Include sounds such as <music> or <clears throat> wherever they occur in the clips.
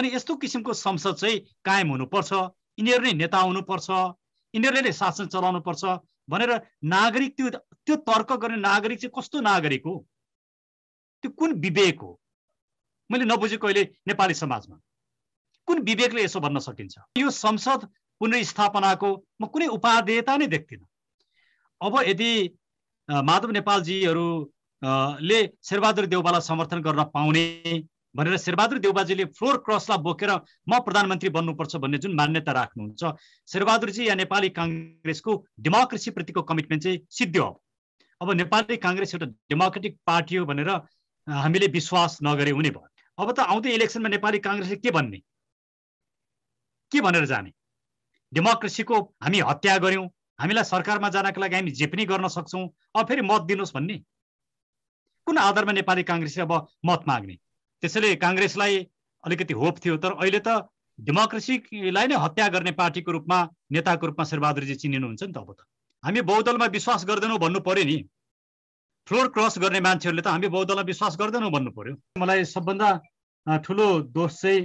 अनि यस्तो किसिमको संसद चाहिँ कायम हुनुपर्छ यिनीहरू नै नेता हुनुपर्छ यिनीहरूले नै शासन चलाउनु पर्छ भनेर नागरिक त्यो त्यो तर्क गर्ने नागरिक चाहिँ कस्तो नागरिक हो त्यो कुन विवेक हो मैले नबुझेको अहिले नेपाली समाजमा कुन विवेकले यसो भन्न सकिन्छ यो संसद पुनर्स्थापनाको म कुनै उपाधेयता नै देख्दिनँ अब यदि माधव नेपालजीहरूले शेरबहादुर देउबालाई समर्थन गर्न पाउने भनेर शेरबहादुर देवबाजीले फ्लोर क्रसलाई बोकेर म प्रधानमन्त्री बन्नुपर्छ भन्ने जुन मान्यता राख्नुहुन्छ शेरबहादुरजी या नेपाली काङ्ग्रेसको डेमोक्रेसीप्रतिको कमिटमेन्ट चाहिँ सिद्धियो हो अब नेपाली काङ्ग्रेस एउटा डेमोक्रेटिक पार्टी हो भनेर हामीले विश्वास नगरे हुने भयो अब त आउँदै इलेक्सनमा नेपाली काङ्ग्रेसले के भन्ने के भनेर जाने डेमोक्रेसीको हामी हत्या गऱ्यौँ हामीलाई सरकारमा जानको लागि हामी जे पनि गर्न सक्छौँ अब फेरि मत दिनुहोस् भन्ने कुन आधारमा नेपाली काङ्ग्रेसले अब मत माग्ने त्यसैले काङ्ग्रेसलाई अलिकति होप थियो तर अहिले त डेमोक्रेसीलाई नै हत्या गर्ने पार्टीको रूपमा नेताको रूपमा शेरबहादुरजी चिनिनुहुन्छ नि त अब त हामी बहुदलमा विश्वास गर्दैनौँ भन्नु पऱ्यो नि फ्लोर क्रस गर्ने मान्छेहरूले त हामी बहुदलमा विश्वास गर्दैनौँ भन्नु पऱ्यो मलाई सबभन्दा ठुलो दोष चाहिँ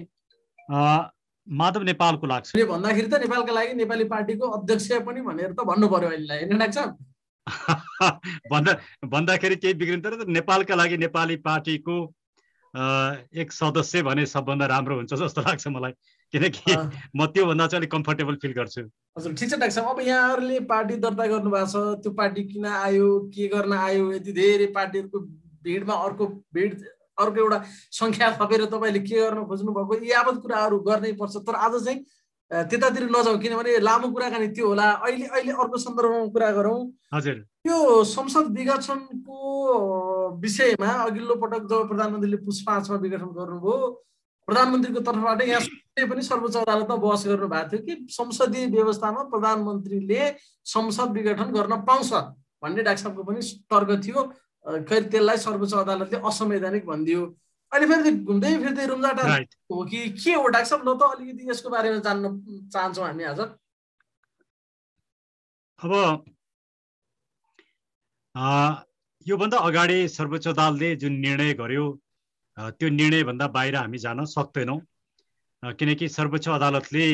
माधव नेपालको लाग्छ भन्दाखेरि त नेपालका लागि नेपाली पार्टीको अध्यक्ष पनि भनेर त भन्नु पऱ्यो अहिलेलाई <laughs> भन्दा भन्दाखेरि केही बिग्रिन्छ नेपालका लागि नेपाली पार्टीको एक सदस्य भने सबभन्दा राम्रो हुन्छ जस्तो लाग्छ मलाई किनकि म त्योभन्दा चाहिँ अलिक कम्फर्टेबल फिल गर्छु हजुर ठिक छ डाक्टर अब यहाँहरूले पार्टी दर्ता गर्नुभएको छ त्यो पार्टी किन आयो के गर्न आयो यति धेरै पार्टीहरूको भिडमा अर्को भिड अर्को एउटा सङ्ख्या थपेर तपाईँले के गर्न खोज्नु भएको यावत कुराहरू गर्नै पर्छ तर आज चाहिँ त्यतातिर नजाउँ किनभने लामो कुराकानी त्यो होला अहिले अहिले अर्को सन्दर्भमा कुरा गरौँ हजुर त्यो संसद विघटनको विषयमा अघिल्लो पटक जब प्रधानमन्त्रीले पुष्पाँचमा विघटन गर्नुभयो प्रधानमन्त्रीको तर्फबाट यहाँ पनि सर्वोच्च अदालतमा बहस गर्नु भएको थियो कि संसदीय व्यवस्थामा प्रधानमन्त्रीले संसद विघटन गर्न पाउँछ भन्ने डाक्टर साहबको पनि तर्क थियो खै त्यसलाई सर्वोच्च अदालतले असंवैधानिक भनिदियो अहिले फेरि घुम्दै फिर्दै रुम्जाटा हो कि के हो डाक्टर साहब न त अलिकति यसको बारेमा जान्न चाहन्छौँ हामी आज अब योभन्दा अगाडि सर्वोच्च अदालतले जुन निर्णय गर्यो त्यो निर्णयभन्दा बाहिर हामी जान सक्दैनौँ किनकि सर्वोच्च अदालतले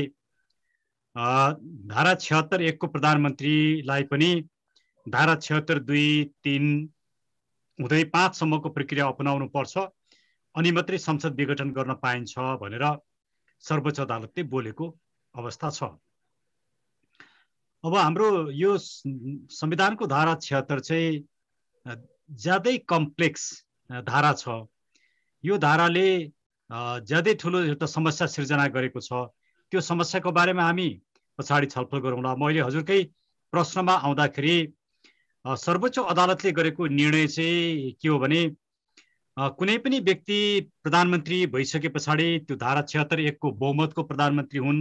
धारा छिहत्तर एकको प्रधानमन्त्रीलाई पनि धारा छिहत्तर दुई तिन हुँदै पाँचसम्मको प्रक्रिया अपनाउनु पर्छ अनि मात्रै संसद विघटन गर्न पाइन्छ भनेर सर्वोच्च अदालतले बोलेको अवस्था छ अब हाम्रो यो संविधानको धारा छिहत्तर चाहिँ ज्यादै कम्प्लेक्स धारा छ यो धाराले ज्यादै ठुलो एउटा समस्या सिर्जना गरेको छ त्यो समस्याको बारेमा हामी पछाडि छलफल गरौँला मैले हजुरकै प्रश्नमा आउँदाखेरि सर्वोच्च अदालतले गरेको निर्णय चाहिँ के हो भने कुनै पनि व्यक्ति प्रधानमन्त्री भइसके पछाडि त्यो धारा छत्तर एकको बहुमतको प्रधानमन्त्री हुन्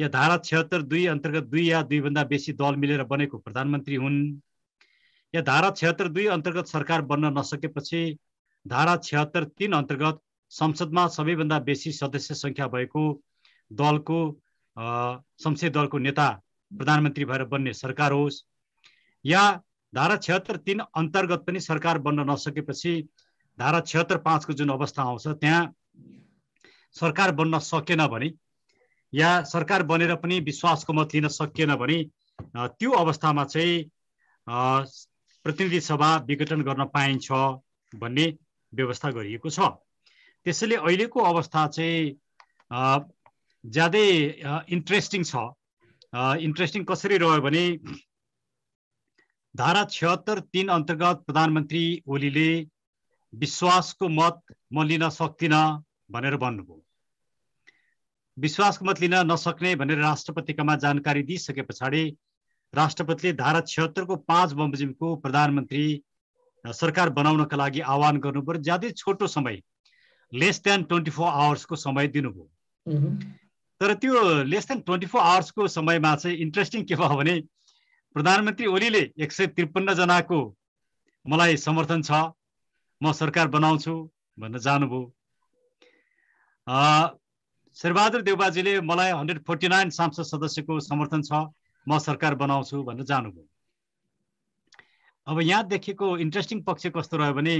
या धारा छत्तर दुई अन्तर्गत दुई या दुईभन्दा बेसी दल मिलेर बनेको प्रधानमन्त्री हुन् या धारा छत्तर दुई अन्तर्गत सरकार बन्न नसकेपछि धारा छत्तर तिन अन्तर्गत संसदमा सबैभन्दा बेसी सदस्य सङ्ख्या भएको दलको संसदीय दलको नेता प्रधानमन्त्री भएर बन्ने सरकार होस् या धारा छत्तर तिन अन्तर्गत पनि सरकार बन्न नसकेपछि धारा छत्तर पाँचको जुन अवस्था आउँछ त्यहाँ सरकार बन्न सकेन भने या सरकार बनेर पनि विश्वासको मत लिन सकिएन भने त्यो अवस्थामा चाहिँ प्रतिनिधि सभा विघटन गर्न पाइन्छ भन्ने व्यवस्था गरिएको छ त्यसैले अहिलेको अवस्था चाहिँ ज्यादै इन्ट्रेस्टिङ छ इन्ट्रेस्टिङ कसरी रह्यो भने धारा छत्तर तिन अन्तर्गत प्रधानमन्त्री ओलीले विश्वासको मत म लिन सक्दिनँ भनेर भन्नुभयो विश्वासको मत लिन नसक्ने भनेर राष्ट्रपतिकामा जानकारी दिइसके पछाडि राष्ट्रपतिले धारा छिहत्तरको पाँच बमोजिमको प्रधानमन्त्री सरकार बनाउनका लागि आह्वान गर्नुभयो ज्यादै छोटो समय लेस देन ट्वेन्टी फोर आवर्सको समय दिनुभयो तर त्यो लेस देन ट्वेन्टी फोर आवर्सको समयमा चाहिँ इन्ट्रेस्टिङ के भयो भने प्रधानमन्त्री ओलीले एक सय त्रिपन्नजनाको मलाई समर्थन छ म सरकार बनाउँछु भनेर जानुभयो शेरबहादुर देवबाजीले मलाई हन्ड्रेड फोर्टी नाइन सांसद सदस्यको समर्थन छ म सरकार बनाउँछु भनेर जानुभयो अब यहाँ देखेको इन्ट्रेस्टिङ पक्ष कस्तो रह्यो भने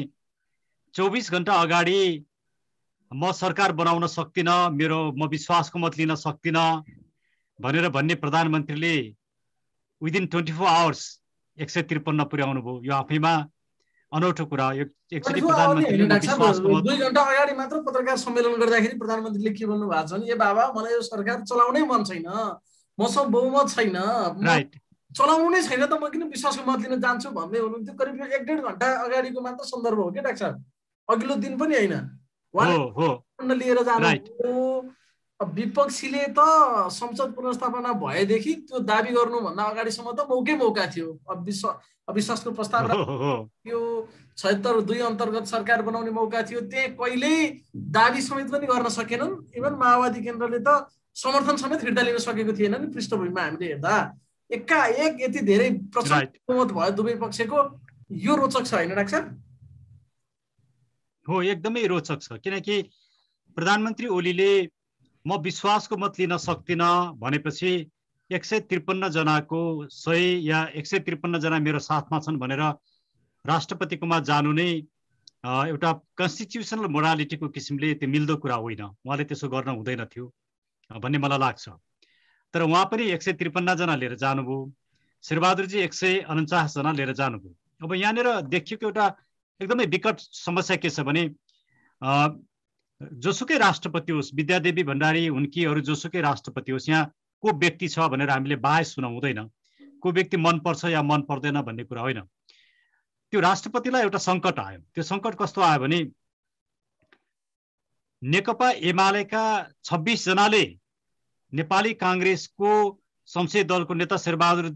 चौबिस घन्टा अगाडि म सरकार बनाउन सक्दिनँ मेरो म विश्वासको मत लिन सक्दिनँ भनेर भन्ने प्रधानमन्त्रीले विदिन ट्वेन्टी फोर आवर्स एक सय त्रिपन्न पुर्याउनु भयो यो आफैमा अनौठो कुरा अगाडि मात्र पत्रकार सम्मेलन गर्दाखेरि प्रधानमन्त्रीले के भन्नु भएको छ भने ए बाबा मलाई यो सरकार चलाउनै मन छैन मसँग बहुमत छैन राइट चलाउनै छैन त म किन विश्वासको मत लिन जान्छु भन्दै हुनुहुन्थ्यो करिब एक डेढ घन्टा अगाडिको मात्र सन्दर्भ हो कि डाक्टर अघिल्लो दिन पनि होइन लिएर जानु विपक्षीले त संसद पुनस्थापना भएदेखि त्यो दावी गर्नुभन्दा अगाडिसम्म त मौकै मौका थियो अविश्वास अविश्वासको प्रस्ताव त्यो छत्तर दुई अन्तर्गत सरकार बनाउने मौका थियो त्यहाँ कहिल्यै दावी समेत पनि गर्न सकेनन् इभन माओवादी केन्द्रले त समर्थन समेत फिर्ता लिन सकेको थिएन नि पृष्ठभूमिमा हामीले हेर्दा एकाएक यति धेरै प्रचण्ड भयो दुवै पक्षको यो रोचक छ होइन डाक्टर हो एकदमै रोचक छ किनकि प्रधानमन्त्री ओलीले म विश्वासको मत लिन सक्दिनँ भनेपछि एक सय त्रिपन्नजनाको सय या एक सय त्रिपन्नजना मेरो साथमा छन् भनेर राष्ट्रपतिकोमा जानु नै एउटा कन्स्टिट्युसनल मोरालिटीको किसिमले त्यो मिल्दो कुरा होइन उहाँले त्यसो गर्न हुँदैन थियो भन्ने मलाई लाग्छ तर उहाँ पनि एक सय त्रिपन्नजना लिएर जानुभयो शेरबहादुरजी एक सय अन्चासजना लिएर जानुभयो अब यहाँनिर देखिएको एउटा एकदमै विकट समस्या के छ भने जोसुकै राष्ट्रपति होस् विद्यादेवी भण्डारी हुन् कि अरू जोसुकै राष्ट्रपति होस् यहाँ को व्यक्ति छ भनेर हामीले बाहेस सुन हुँदैन को व्यक्ति मनपर्छ या मन पर्दैन भन्ने कुरा होइन त्यो राष्ट्रपतिलाई एउटा सङ्कट आयो त्यो सङ्कट कस्तो आयो भने नेकपा एमालेका जनाले नेपाली काङ्ग्रेसको संसदीय दलको नेता शेरबहादुर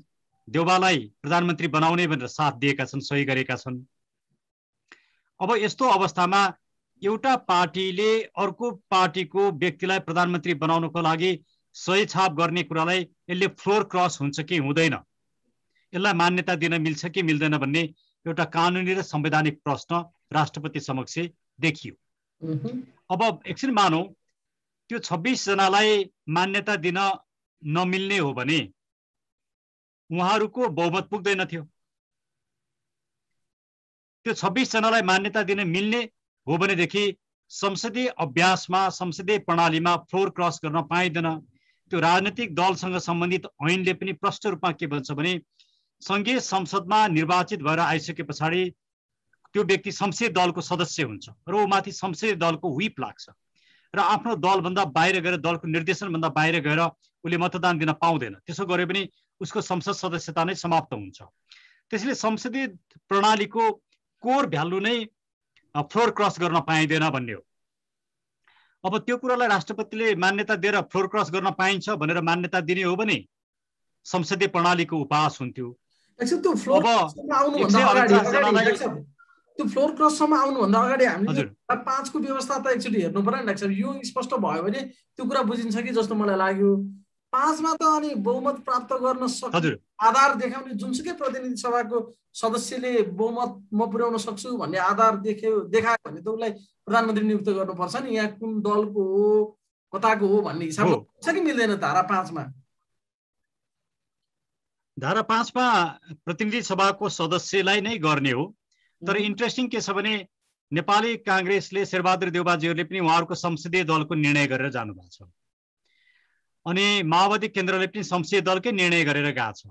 देवालाई प्रधानमन्त्री बनाउने भनेर साथ दिएका छन् सही गरेका छन् अब यस्तो अवस्थामा एउटा पार्टीले अर्को पार्टीको व्यक्तिलाई प्रधानमन्त्री बनाउनको लागि सही छाप गर्ने कुरालाई यसले फ्लोर क्रस हुन्छ कि हुँदैन यसलाई मान्यता दिन मिल्छ कि मिल्दैन भन्ने एउटा कानुनी र संवैधानिक प्रश्न राष्ट्रपति समक्ष देखियो अब एकछिन मानौ त्यो छब्बिसजनालाई मान्यता दिन नमिल्ने हो भने उहाँहरूको बहुमत पुग्दैन थियो त्यो छब्बिसजनालाई मान्यता दिन मिल्ने हो भनेदेखि संसदीय अभ्यासमा संसदीय प्रणालीमा फ्लोर क्रस गर्न पाइँदैन त्यो राजनैतिक दलसँग सम्बन्धित ऐनले पनि प्रष्ट रूपमा के भन्छ भने सङ्घीय संसदमा निर्वाचित भएर आइसके पछाडि त्यो व्यक्ति संसदीय दलको सदस्य हुन्छ र ऊ माथि संसदीय दलको विप लाग्छ र आफ्नो दलभन्दा बाहिर गएर दलको निर्देशनभन्दा बाहिर गएर उसले मतदान दिन पाउँदैन त्यसो गरे पनि उसको संसद सदस्यता नै समाप्त हुन्छ त्यसैले संसदीय प्रणालीको कोर भ्यालु नै फ्लोर क्रस गर्न पाइँदैन भन्ने हो अब त्यो कुरालाई राष्ट्रपतिले मान्यता दिएर फ्लोर क्रस गर्न पाइन्छ भनेर मान्यता दिने हो भने संसदीय प्रणालीको उपास हुन्थ्यो त्यो फ्लोर क्रससम्म आउनुभन्दा अगाडि हामीले पाँचको व्यवस्था त एकचोटि हेर्नु पर्यो नि डाक्टर यो स्पष्ट भयो भने त्यो कुरा बुझिन्छ कि जस्तो मलाई लाग्यो पाँचमा त अनि बहुमत प्राप्त गर्न सक्छ आधार देखाउने जुनसुकै प्रतिनिधि सभाको सदस्यले बहुमत म पुर्याउन सक्छु भन्ने आधार देख्यो देखायो भने त उसलाई प्रधानमन्त्री नियुक्त गर्नुपर्छ नि यहाँ कुन दलको हो कताको हो भन्ने हिसाबले छ कि मिल्दैन धारा पाँचमा धारा पाँचमा प्रतिनिधि सभाको सदस्यलाई नै गर्ने हो तर इन्ट्रेस्टिङ के छ भने नेपाली काङ्ग्रेसले शेरबहादुर देवबाजीहरूले पनि उहाँहरूको संसदीय दलको निर्णय गरेर जानुभएको छ अनि माओवादी केन्द्रले पनि संसदीय दलकै निर्णय गरेर गएको छ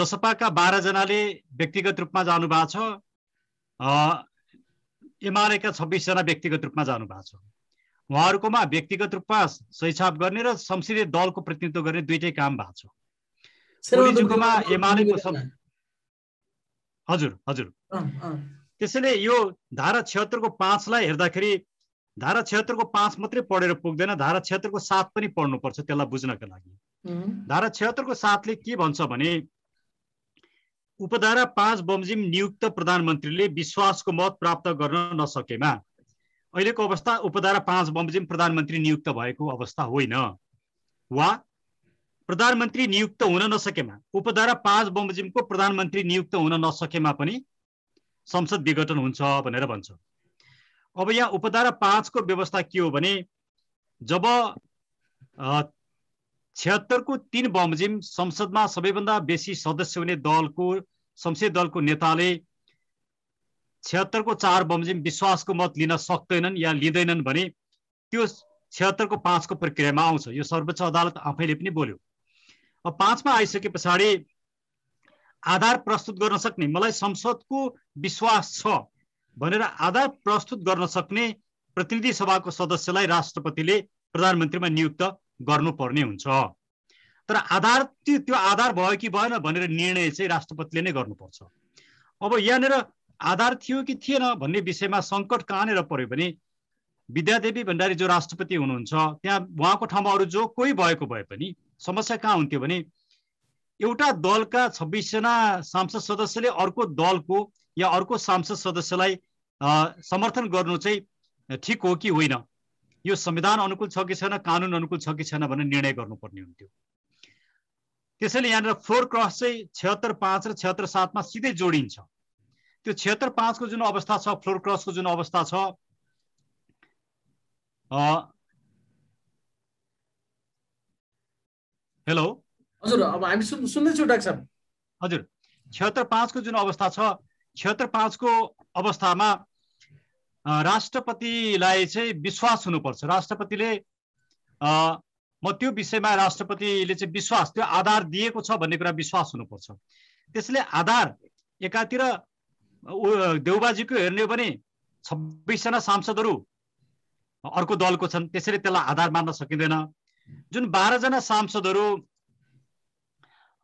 जसपाका बाह्रजनाले व्यक्तिगत रूपमा जानुभएको छ एमालेका छब्बिसजना व्यक्तिगत रूपमा जानु भएको छ उहाँहरूकोमा व्यक्तिगत रूपमा सैछाप गर्ने र संसदीय दलको प्रतिनिधित्व गर्ने दुइटै काम भएको छ हजुर हजुर त्यसैले यो धारा छिहत्तरको पाँचलाई हेर्दाखेरि धारा छिहत्तरको पाँच मात्रै पढेर पुग्दैन धारा छिहत्तरको सात पनि पढ्नुपर्छ त्यसलाई बुझ्नका लागि धारा छिहत्तरको सातले के भन्छ भने उपधारा पाँच बमजिम नियुक्त प्रधानमन्त्रीले विश्वासको मत प्राप्त गर्न नसकेमा अहिलेको अवस्था उपधारा पाँच बमजिम प्रधानमन्त्री नियुक्त भएको अवस्था होइन वा प्रधानमन्त्री नियुक्त हुन नसकेमा उपधारा पाँच बमजिमको प्रधानमन्त्री नियुक्त हुन नसकेमा पनि संसद विघटन हुन्छ भनेर भन्छ अब यहाँ उपधारा पाँचको व्यवस्था के हो भने जब छिहत्तरको तिन बमजिम संसदमा सबैभन्दा बेसी सदस्य हुने दलको संसदीय दलको नेताले छिहत्तरको चार बमजिम विश्वासको मत लिन सक्दैनन् या लिँदैनन् भने त्यो छिहत्तरको पाँचको प्रक्रियामा आउँछ यो सर्वोच्च अदालत आफैले पनि बोल्यो अब पाँचमा आइसके पछाडि आधार प्रस्तुत गर्न सक्ने मलाई संसदको विश्वास छ भनेर आधार प्रस्तुत गर्न सक्ने प्रतिनिधि सभाको सदस्यलाई राष्ट्रपतिले प्रधानमन्त्रीमा नियुक्त गर्नुपर्ने हुन्छ तर आधार त्यो त्यो आधार भयो कि भएन भनेर निर्णय चाहिँ राष्ट्रपतिले नै गर्नुपर्छ अब यहाँनिर आधार थियो कि थिएन भन्ने विषयमा सङ्कट कहाँनिर पर्यो भने विद्यादेवी भण्डारी जो राष्ट्रपति हुनुहुन्छ त्यहाँ उहाँको ठाउँमा अरू जो कोही भएको भए पनि समस्या कहाँ हुन्थ्यो भने एउटा दलका छब्बिसजना सांसद सदस्यले अर्को दलको या अर्को सांसद सदस्यलाई समर्थन गर्नु चाहिँ ठिक हो कि होइन यो संविधान अनुकूल छ कि छैन कानुन अनुकूल छ कि छैन भनेर निर्णय गर्नुपर्ने हुन्थ्यो त्यसैले यहाँनिर फोर क्रस चाहिँ छत्तर पाँच र छत्तर सातमा सिधै जोडिन्छ त्यो छत्तर पाँचको जुन अवस्था छ फ्लोर क्रसको जुन अवस्था छ हेलो हजुर अब हामी सुन्दैछौँ डाक्टर साहब हजुर छत्तर पाँचको जुन अवस्था छ क्षेत्र पाँचको अवस्थामा राष्ट्रपतिलाई चाहिँ विश्वास हुनुपर्छ राष्ट्रपतिले म त्यो विषयमा राष्ट्रपतिले चाहिँ विश्वास त्यो आधार दिएको छ भन्ने कुरा विश्वास हुनुपर्छ त्यसले आधार एकातिर देउबाजीको हेर्ने हो भने छब्बिसजना सांसदहरू अर्को दलको छन् त्यसैले त्यसलाई आधार मान्न सकिँदैन जुन बाह्रजना सांसदहरू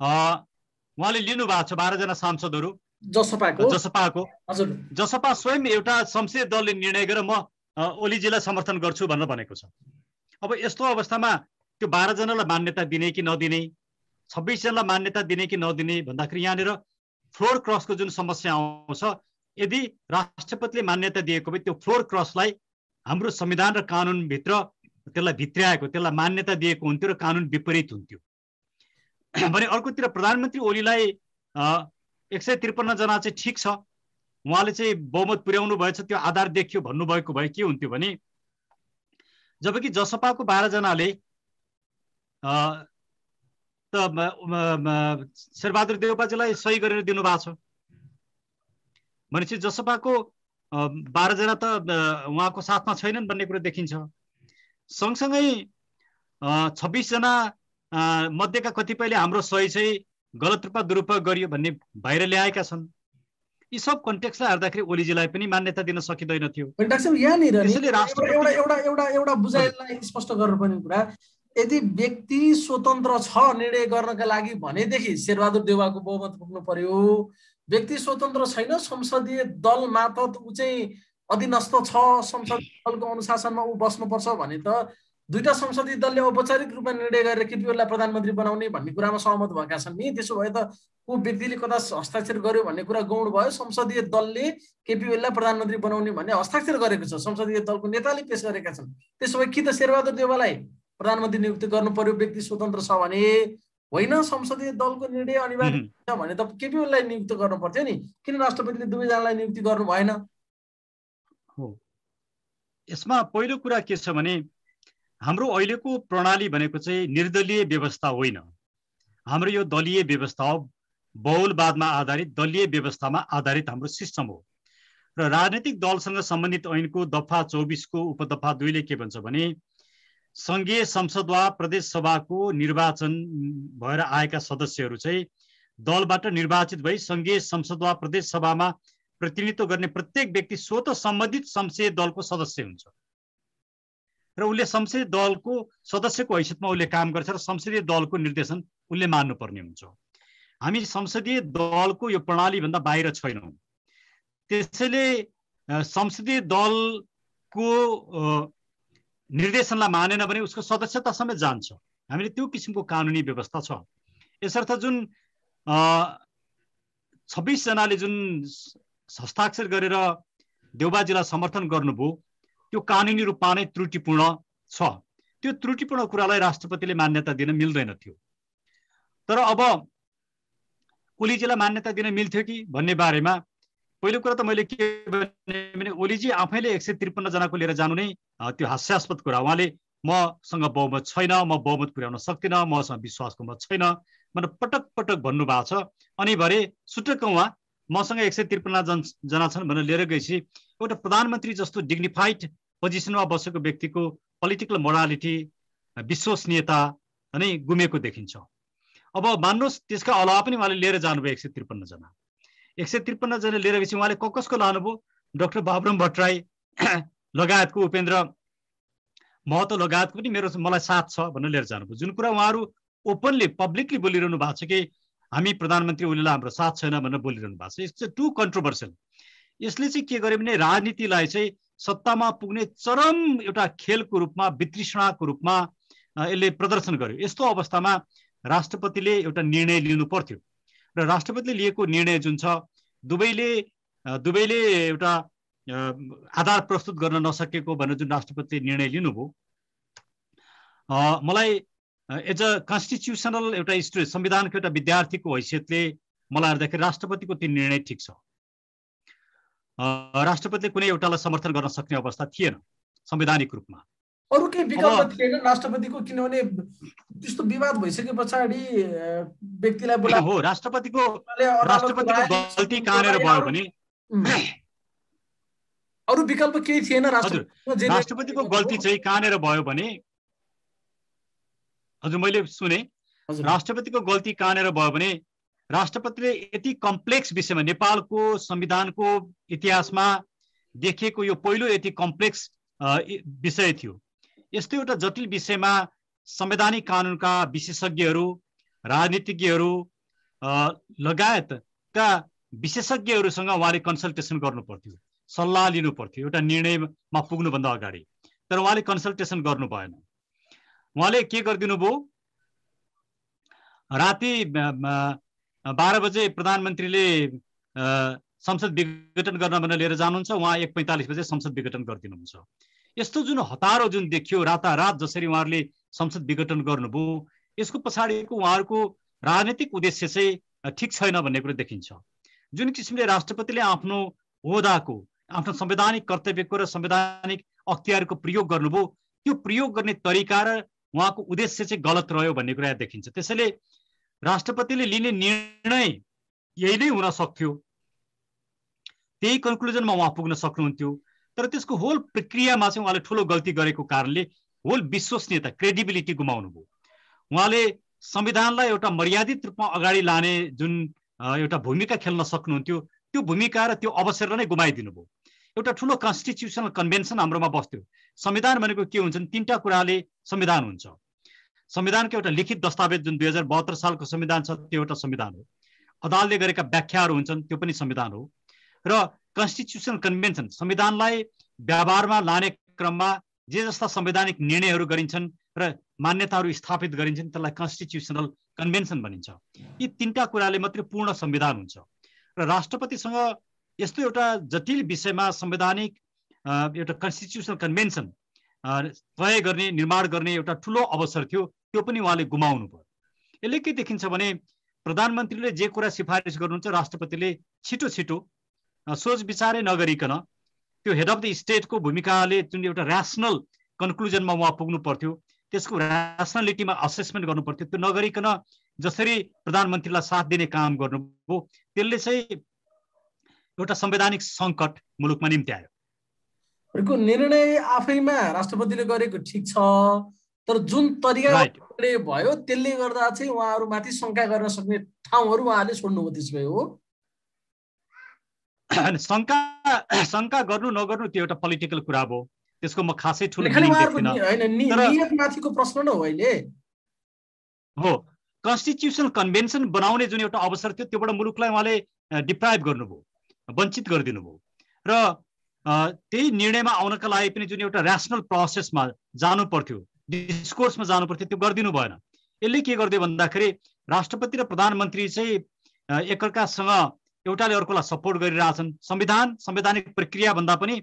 उहाँले लिनुभएको छ बाह्रजना सांसदहरू जसपाको जसपाको हजुर जसपा स्वयं एउटा संसदीय दलले निर्णय गरेर म ओलीजीलाई समर्थन गर्छु भनेर भनेको छ अब यस्तो अवस्थामा त्यो बाह्रजनालाई मान्यता दिने कि नदिने छब्बिसजनालाई मान्यता दिने कि नदिने भन्दाखेरि यहाँनिर फ्लोर क्रसको जुन समस्या आउँछ यदि राष्ट्रपतिले मान्यता दिएको भए त्यो फ्लोर क्रसलाई हाम्रो संविधान र कानुनभित्र त्यसलाई भित्र्याएको त्यसलाई मान्यता दिएको हुन्थ्यो र कानुन विपरीत हुन्थ्यो भने अर्कोतिर प्रधानमन्त्री ओलीलाई एक सय त्रिपन्नजना चाहिँ ठिक छ उहाँले चाहिँ बहुमत पुर्याउनु भएछ त्यो आधार देखियो भन्नुभएको भए के हुन्थ्यो भने जबकि जसपाको बाह्रजनाले त शेरबहादुर देवपाजीलाई सही गरेर दिनुभएको छ भनेपछि जसपाको बाह्रजना त उहाँको साथमा छैनन् भन्ने कुरो देखिन्छ सँगसँगै छब्बिसजना मध्येका कतिपयले हाम्रो सही चाहिँ गलत रूपमा दुरुपयोग गरियो भन्ने बाहिर ल्याएका छन् यी सब कन्टेक्सलाई हेर्दाखेरि ओलीजीलाई पनि मान्यता दिन सकिँदैन थियो एउटा एउटा एउटा बुझाइलाई स्पष्ट गर्नुपर्ने कुरा यदि व्यक्ति स्वतन्त्र छ निर्णय गर्नका लागि भनेदेखि शेरबहादुर देवाको बहुमत पुग्नु पर्यो व्यक्ति स्वतन्त्र छैन संसदीय दल मातहत ऊ चाहिँ अधीनस्थ छ संसदीय दलको अनुशासनमा ऊ बस्नुपर्छ भने त दुईटा संसदीय दलले औपचारिक रूपमा निर्णय गरेर केपीओलाई प्रधानमन्त्री बनाउने भन्ने कुरामा सहमत भएका छन् नि त्यसो भए त को व्यक्तिले कता हस्ताक्षर गर्यो भन्ने कुरा गौण भयो संसदीय दलले केपीओलीलाई प्रधानमन्त्री बनाउने भन्ने हस्ताक्षर गरेको छ संसदीय दलको नेताले पेस गरेका छन् त्यसो भए कि त शेरबहादुर देवालाई प्रधानमन्त्री नियुक्ति गर्नु पर्यो व्यक्ति स्वतन्त्र छ भने होइन संसदीय दलको निर्णय अनिवार्य छ भने त केपीओलीलाई नियुक्त गर्नु पर्थ्यो नि किन राष्ट्रपतिले दुवैजनालाई नियुक्ति गर्नु भएन हो यसमा पहिलो कुरा के छ भने हाम्रो अहिलेको प्रणाली भनेको चाहिँ निर्दलीय व्यवस्था होइन हाम्रो यो दलीय व्यवस्था हो बहुलवादमा आधारित दलीय व्यवस्थामा आधारित हाम्रो सिस्टम हो र राजनैतिक दलसँग सम्बन्धित ऐनको दफा चौबिसको उपदफा दुईले के भन्छ भने सङ्घीय संसद वा प्रदेश सभाको निर्वाचन भएर आएका सदस्यहरू चाहिँ दलबाट निर्वाचित भई सङ्घीय संसद वा प्रदेश सभामा प्रतिनिधित्व गर्ने प्रत्येक व्यक्ति स्वत सम्बन्धित संसदीय दलको सदस्य हुन्छ र उसले संसदीय दलको सदस्यको हैसियतमा उसले काम गर्छ र संसदीय दलको निर्देशन उसले मान्नुपर्ने हुन्छ हामी संसदीय दलको यो प्रणालीभन्दा बाहिर छैनौँ त्यसैले संसदीय दलको निर्देशनलाई मानेन भने उसको सदस्यता समेत जान्छ हामीले त्यो किसिमको कानुनी व्यवस्था छ यसर्थ जुन छब्बिसजनाले जुन हस्ताक्षर गरेर देउबा समर्थन गर्नुभयो त्यो कानुनी रूपमा नै त्रुटिपूर्ण छ त्यो त्रुटिपूर्ण कुरालाई राष्ट्रपतिले मान्यता दिन मिल्दैन थियो तर अब ओलीजीलाई मान्यता दिन मिल्थ्यो कि भन्ने बारेमा पहिलो कुरा त मैले के भने ओलीजी आफैले एक सय त्रिपन्नजनाको लिएर जानु नै त्यो हास्यास्पद कुरा उहाँले मसँग बहुमत छैन म बहुमत पुर्याउन सक्दिनँ मसँग विश्वासको मत छैन भनेर पटक पटक भन्नुभएको छ अनि भरे सुटक्क उहाँ मसँग एक सय त्रिपन्न जन जना छन् भनेर लिएर गएपछि एउटा प्रधानमन्त्री जस्तो डिग्निफाइड पोजिसनमा बसेको व्यक्तिको पोलिटिकल मोरालिटी विश्वसनीयता नै गुमेको देखिन्छ अब मान्नुहोस् त्यसका अलावा पनि उहाँले लिएर जानुभयो एक सय त्रिपन्नजना एक सय त्रिपन्नजना लिएर गएपछि उहाँले ककसको कसको लानुभयो डक्टर बाबुराम भट्टराई <clears throat> लगायतको उपेन्द्र महतो लगायतको पनि मेरो मलाई साथ छ भनेर लिएर जानुभयो जुन कुरा उहाँहरू ओपनली पब्लिकली बोलिरहनु भएको छ कि हामी प्रधानमन्त्री ओलीलाई हाम्रो साथ छैन भनेर बोलिरहनु भएको छ इट्स टु कन्ट्रोभर्सियल यसले चाहिँ के गर्यो भने राजनीतिलाई चाहिँ सत्तामा पुग्ने चरम एउटा खेलको रूपमा वितृष्णाको रूपमा यसले प्रदर्शन गर्यो यस्तो अवस्थामा राष्ट्रपतिले एउटा निर्णय लिनु पर्थ्यो र राष्ट्रपतिले लिएको निर्णय जुन छ दुवैले दुवैले एउटा आधार प्रस्तुत गर्न नसकेको भनेर जुन राष्ट्रपतिले निर्णय लिनुभयो मलाई एज अ कन्स्टिट्युसनल एउटा संविधानको एउटा विद्यार्थीको हैसियतले मलाई हेर्दाखेरि राष्ट्रपतिको त्यो निर्णय ठिक छ राष्ट्रपतिले कुनै एउटालाई समर्थन गर्न सक्ने अवस्था थिएन संवैधानिक रूपमा अरू केही विकल्प थिएन राष्ट्रपतिको किनभने त्यस्तो विवाद भइसके पछाडि व्यक्तिलाई बोला हो राष्ट्रपतिको राष्ट्रपतिको गल्ती कहाँनिर भयो भने अरू विकल्प केही थिएन राष्ट्रपतिको गल्ती चाहिँ कहाँनिर भयो भने हजुर मैले सुने राष्ट्रपतिको गल्ती कहाँनिर भयो भने राष्ट्रपतिले यति कम्प्लेक्स विषयमा नेपालको संविधानको इतिहासमा देखिएको यो पहिलो यति कम्प्लेक्स विषय थियो यस्तो एउटा जटिल विषयमा संवैधानिक कानुनका विशेषज्ञहरू राजनीतिज्ञहरू लगायतका विशेषज्ञहरूसँग उहाँले कन्सल्टेसन गर्नु पर्थ्यो सल्लाह लिनु पर्थ्यो एउटा निर्णयमा पुग्नुभन्दा अगाडि तर उहाँले कन्सल्टेसन गर्नु भएन उहाँले के गरिदिनु भयो राति बाह्र बजे प्रधानमन्त्रीले संसद विघटन गर्न भनेर लिएर जानुहुन्छ उहाँ एक पैँतालिस बजे संसद विघटन गरिदिनुहुन्छ यस्तो जुन हतारो जुन देखियो रातारात जसरी उहाँहरूले संसद विघटन गर्नुभयो यसको पछाडिको उहाँहरूको राजनीतिक उद्देश्य चाहिँ ठिक छैन भन्ने कुरो देखिन्छ जुन किसिमले राष्ट्रपतिले आफ्नो ओदाको आफ्नो संवैधानिक कर्तव्यको र संवैधानिक अख्तियारको प्रयोग गर्नुभयो त्यो प्रयोग गर्ने तरिका र उहाँको उद्देश्य चाहिँ गलत रह्यो भन्ने कुरा देखिन्छ त्यसैले राष्ट्रपतिले लिने निर्णय यही नै हुन सक्थ्यो त्यही कन्क्लुजनमा उहाँ पुग्न सक्नुहुन्थ्यो तर त्यसको होल प्रक्रियामा चाहिँ उहाँले ठुलो गल्ती गरेको कारणले होल विश्वसनीयता क्रेडिबिलिटी गुमाउनु भयो उहाँले संविधानलाई एउटा मर्यादित रूपमा अगाडि लाने जुन एउटा भूमिका खेल्न सक्नुहुन्थ्यो त्यो भूमिका र त्यो अवसर नै गुमाइदिनु भयो एउटा ठुलो कन्स्टिट्युसनल कन्भेन्सन हाम्रोमा बस्थ्यो संविधान भनेको के हुन्छन् तिनवटा कुराले संविधान हुन्छ संविधानको एउटा लिखित दस्तावेज जुन दुई हजार बहत्तर सालको संविधान छ त्यो एउटा संविधान हो अदालतले गरेका व्याख्याहरू हुन्छन् त्यो पनि संविधान हो र कन्स्टिट्युसनल कन्भेन्सन संविधानलाई व्यवहारमा लाने क्रममा जे जस्ता संवैधानिक निर्णयहरू गरिन्छन् र मान्यताहरू स्थापित गरिन्छन् त्यसलाई कन्स्टिट्युसनल कन्भेन्सन भनिन्छ यी तिनवटा कुराले मात्रै पूर्ण संविधान हुन्छ र राष्ट्रपतिसँग यस्तो एउटा जटिल विषयमा संवैधानिक एउटा कन्स्टिट्युसनल कन्भेन्सन तय गर्ने निर्माण गर्ने एउटा ठुलो अवसर थियो त्यो पनि उहाँले गुमाउनु भयो यसले के देखिन्छ भने प्रधानमन्त्रीले जे कुरा सिफारिस गर्नुहुन्छ राष्ट्रपतिले छिटो छिटो सोच विचारै नगरिकन त्यो हेड अफ द स्टेटको भूमिकाले जुन एउटा ऱ्यासनल कन्क्लुजनमा उहाँ पुग्नु पर्थ्यो त्यसको ऱ्यासनालिटीमा असेसमेन्ट गर्नु पर्थ्यो त्यो नगरिकन जसरी प्रधानमन्त्रीलाई साथ दिने काम गर्नुभयो त्यसले चाहिँ एउटा संवैधानिक सङ्कट मुलुकमा निम्ति आयो को निर्णय आफैमा राष्ट्रपतिले गरेको ठिक छ तर जुन तरिका भयो त्यसले गर्दा चाहिँ उहाँहरूमाथि शङ्का गर्न सक्ने ठाउँहरू उहाँले छोड्नुभयो त्यसो भए हो शङ्का शङ्का गर्नु नगर्नु त्यो एउटा पोलिटिकल कुरा भयो त्यसको म खासै ठुलो प्रश्न न हो अहिले हो कन्स्टिट्युसनल कन्भेन्सन बनाउने जुन एउटा अवसर थियो त्योबाट मुलुकलाई उहाँले डिप्राइभ गर्नुभयो वञ्चित गरिदिनु भयो र त्यही निर्णयमा आउनका लागि पनि जुन एउटा ऱ्यासनल प्रोसेसमा जानु पर्थ्यो डिस्कोर्समा जानु पर्थ्यो त्यो गरिदिनु भएन यसले के गरिदियो भन्दाखेरि राष्ट्रपति र प्रधानमन्त्री चाहिँ एकअर्कासँग एउटाले अर्कोलाई सपोर्ट गरिरहेछन् संविधान संवैधानिक प्रक्रियाभन्दा पनि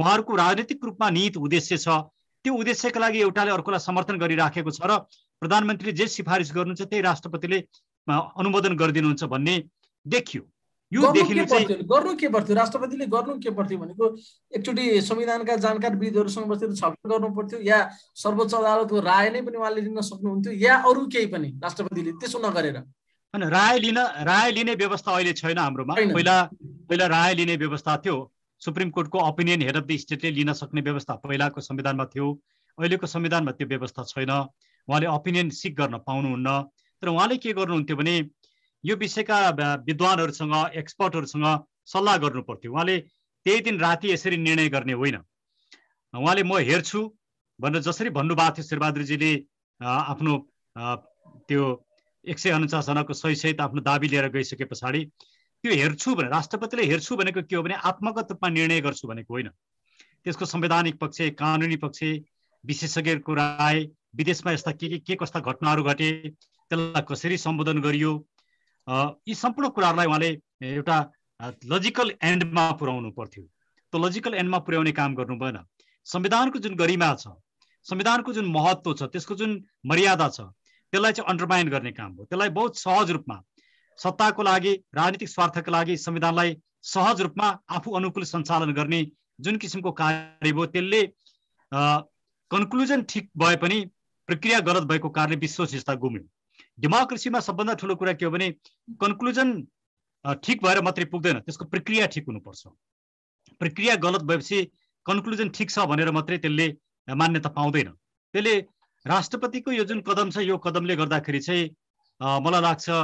उहाँहरूको राजनीतिक रूपमा निहित उद्देश्य छ त्यो उद्देश्यका लागि एउटाले अर्कोलाई समर्थन गरिराखेको छ र प्रधानमन्त्रीले जे सिफारिस गर्नुहुन्छ त्यही राष्ट्रपतिले अनुमोदन गरिदिनुहुन्छ भन्ने देखियो गर्नु के पर्थ्यो राष्ट्रपतिले गर्नु के पर्थ्यो भनेको एकचोटि संविधानका जानकार विदहरूसँग बसेर छलफल गर्नु पर्थ्यो या सर्वोच्च अदालतको राय नै पनि उहाँले लिन सक्नुहुन्थ्यो या अरू केही पनि राष्ट्रपतिले त्यसो नगरेर राय लिन राय लिने व्यवस्था अहिले छैन हाम्रोमा पहिला पहिला राय लिने व्यवस्था थियो सुप्रिम कोर्टको ओपिनियन हेड अफ द स्टेटले लिन सक्ने व्यवस्था पहिलाको संविधानमा थियो अहिलेको संविधानमा त्यो व्यवस्था छैन उहाँले ओपिनियन सिक गर्न पाउनुहुन्न तर उहाँले के गर्नुहुन्थ्यो भने यो विषयका विद्वानहरूसँग एक्सपर्टहरूसँग सल्लाह गर्नु पर्थ्यो उहाँले त्यही दिन राति यसरी निर्णय गर्ने होइन उहाँले म हेर्छु भनेर जसरी भन्नुभएको थियो शेरबहादुरजीले आफ्नो त्यो एक सय उन्चासजनाको सहित आफ्नो दाबी लिएर गइसके पछाडि त्यो हेर्छु भने राष्ट्रपतिले हेर्छु भनेको के हो भने आत्मगत रूपमा निर्णय गर्छु भनेको होइन त्यसको संवैधानिक पक्ष कानुनी पक्ष विशेषज्ञको राय विदेशमा यस्ता के के के कस्ता घटनाहरू घटे त्यसलाई कसरी सम्बोधन गरियो यी सम्पूर्ण कुराहरूलाई उहाँले एउटा लजिकल एन्डमा पुर्याउनु पर्थ्यो त्यो लजिकल एन्डमा पुर्याउने काम गर्नु भएन संविधानको जुन गरिमा छ संविधानको जुन महत्त्व छ त्यसको जुन मर्यादा छ त्यसलाई चाहिँ अन्डरमाइन गर्ने काम हो त्यसलाई बहुत सहज रूपमा सत्ताको लागि राजनीतिक स्वार्थको लागि संविधानलाई सहज रूपमा आफू अनुकूल सञ्चालन गर्ने जुन किसिमको कार्य भयो त्यसले कन्क्लुजन ठिक भए पनि प्रक्रिया गलत भएको कारणले विश्वसनीयता गुम्यो डेमोक्रेसीमा सबभन्दा ठुलो कुरा के हो भने कन्क्लुजन ठिक भएर मात्रै पुग्दैन त्यसको प्रक्रिया ठिक हुनुपर्छ प्रक्रिया गलत भएपछि कन्क्लुजन ठिक छ भनेर मात्रै त्यसले मान्यता पाउँदैन त्यसले राष्ट्रपतिको यो जुन कदम छ यो कदमले गर्दाखेरि चाहिँ मलाई लाग्छ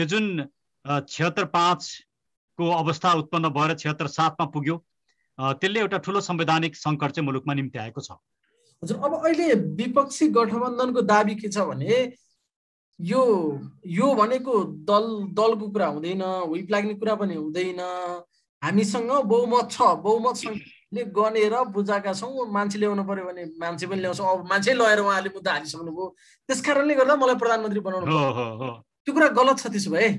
यो जुन छिहत्तर पाँचको अवस्था उत्पन्न भएर छिहत्तर सातमा पुग्यो त्यसले एउटा ठुलो संवैधानिक सङ्कट चाहिँ मुलुकमा निम्ति आएको छ हजुर अब अहिले विपक्षी गठबन्धनको दावी के छ भने यो यो भनेको दल दलको कुरा हुँदैन विप लाग्ने कुरा पनि हुँदैन हामीसँग बहुमत छ बहुमतसँगले गनेर बुझाएका छौँ मान्छे ल्याउनु पर्यो भने मान्छे पनि ल्याउँछौँ अब मान्छे लगाएर उहाँले मुद्दा हालिसक्नुभयो त्यस कारणले गर्दा मलाई प्रधानमन्त्री बनाउनु पर्यो त्यो कुरा गलत छ त्यसो भए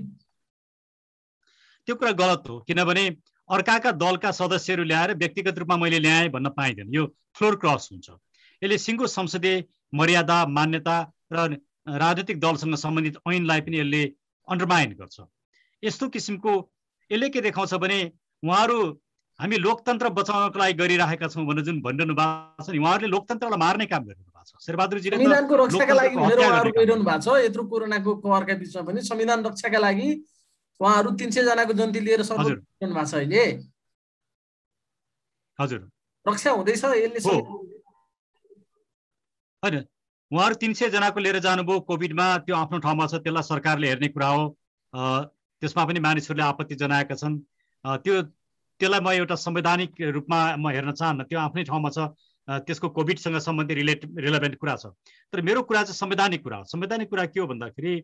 त्यो कुरा गलत हो किनभने अर्काका दलका सदस्यहरू ल्याएर व्यक्तिगत रूपमा मैले ल्याएँ भन्न पाइँदैन यो फ्लोर क्रस हुन्छ यसले सिङ्गो संसदीय मर्यादा मान्यता र राजनीतिक दलसँग सम्बन्धित ऐनलाई पनि यसले अन्डरमाइन गर्छ यस्तो किसिमको यसले के देखाउँछ भने उहाँहरू हामी लोकतन्त्र बचाउनको लागि गरिरहेका छौँ भनेर जुन भनिरहनु भएको छ नि उहाँहरूले लोकतन्त्रलाई मार्ने काम गरिरहनु भएको छ संविधानको रक्षाका लागि गइरहनु भएको छ यत्रो कोरोनाको कहरका बिचमा पनि संविधान रक्षाका लागि उहाँहरू तिन सयजनाको जन्ती लिएर भएको छ अहिले हजुर रक्षा हुँदैछ यसले होइन उहाँहरू तिन सयजनाको लिएर जानुभयो कोभिडमा त्यो आफ्नो ठाउँमा छ त्यसलाई सरकारले हेर्ने कुरा हो त्यसमा पनि मानिसहरूले आपत्ति जनाएका छन् त्यो त्यसलाई म एउटा संवैधानिक रूपमा म हेर्न चाहन्न त्यो आफ्नै ठाउँमा छ त्यसको कोभिडसँग सम्बन्धी रिलेट रिलेभेन्ट कुरा छ तर मेरो कुरा चाहिँ संवैधानिक कुरा हो संवैधानिक कुरा के हो भन्दाखेरि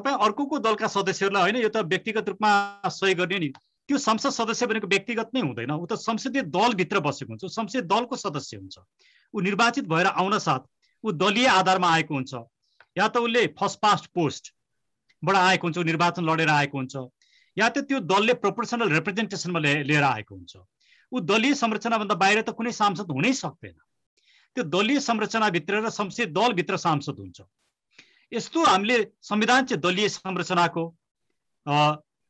तपाईँ अर्कोको दलका सदस्यहरूलाई होइन यो त व्यक्तिगत रूपमा सहयोग गर्ने नि त्यो संसद सदस्य भनेको व्यक्तिगत नै हुँदैन ऊ त संसदीय दलभित्र बसेको हुन्छ संसदीय दलको सदस्य हुन्छ ऊ निर्वाचित भएर आउन साथ ऊ दलीय आधारमा आएको हुन्छ या त उसले फर्स्ट पास्ट पोस्टबाट आएको हुन्छ निर्वाचन लडेर आएको हुन्छ या त त्यो दलले प्रोपोर्सनल रिप्रेजेन्टेसनमा लिएर आएको हुन्छ ऊ दलीय संरचनाभन्दा बाहिर त कुनै सांसद हुनै सक्दैन त्यो दलीय संरचनाभित्र र संसदीय दलभित्र सांसद हुन्छ यस्तो हामीले संविधान चाहिँ दलीय संरचनाको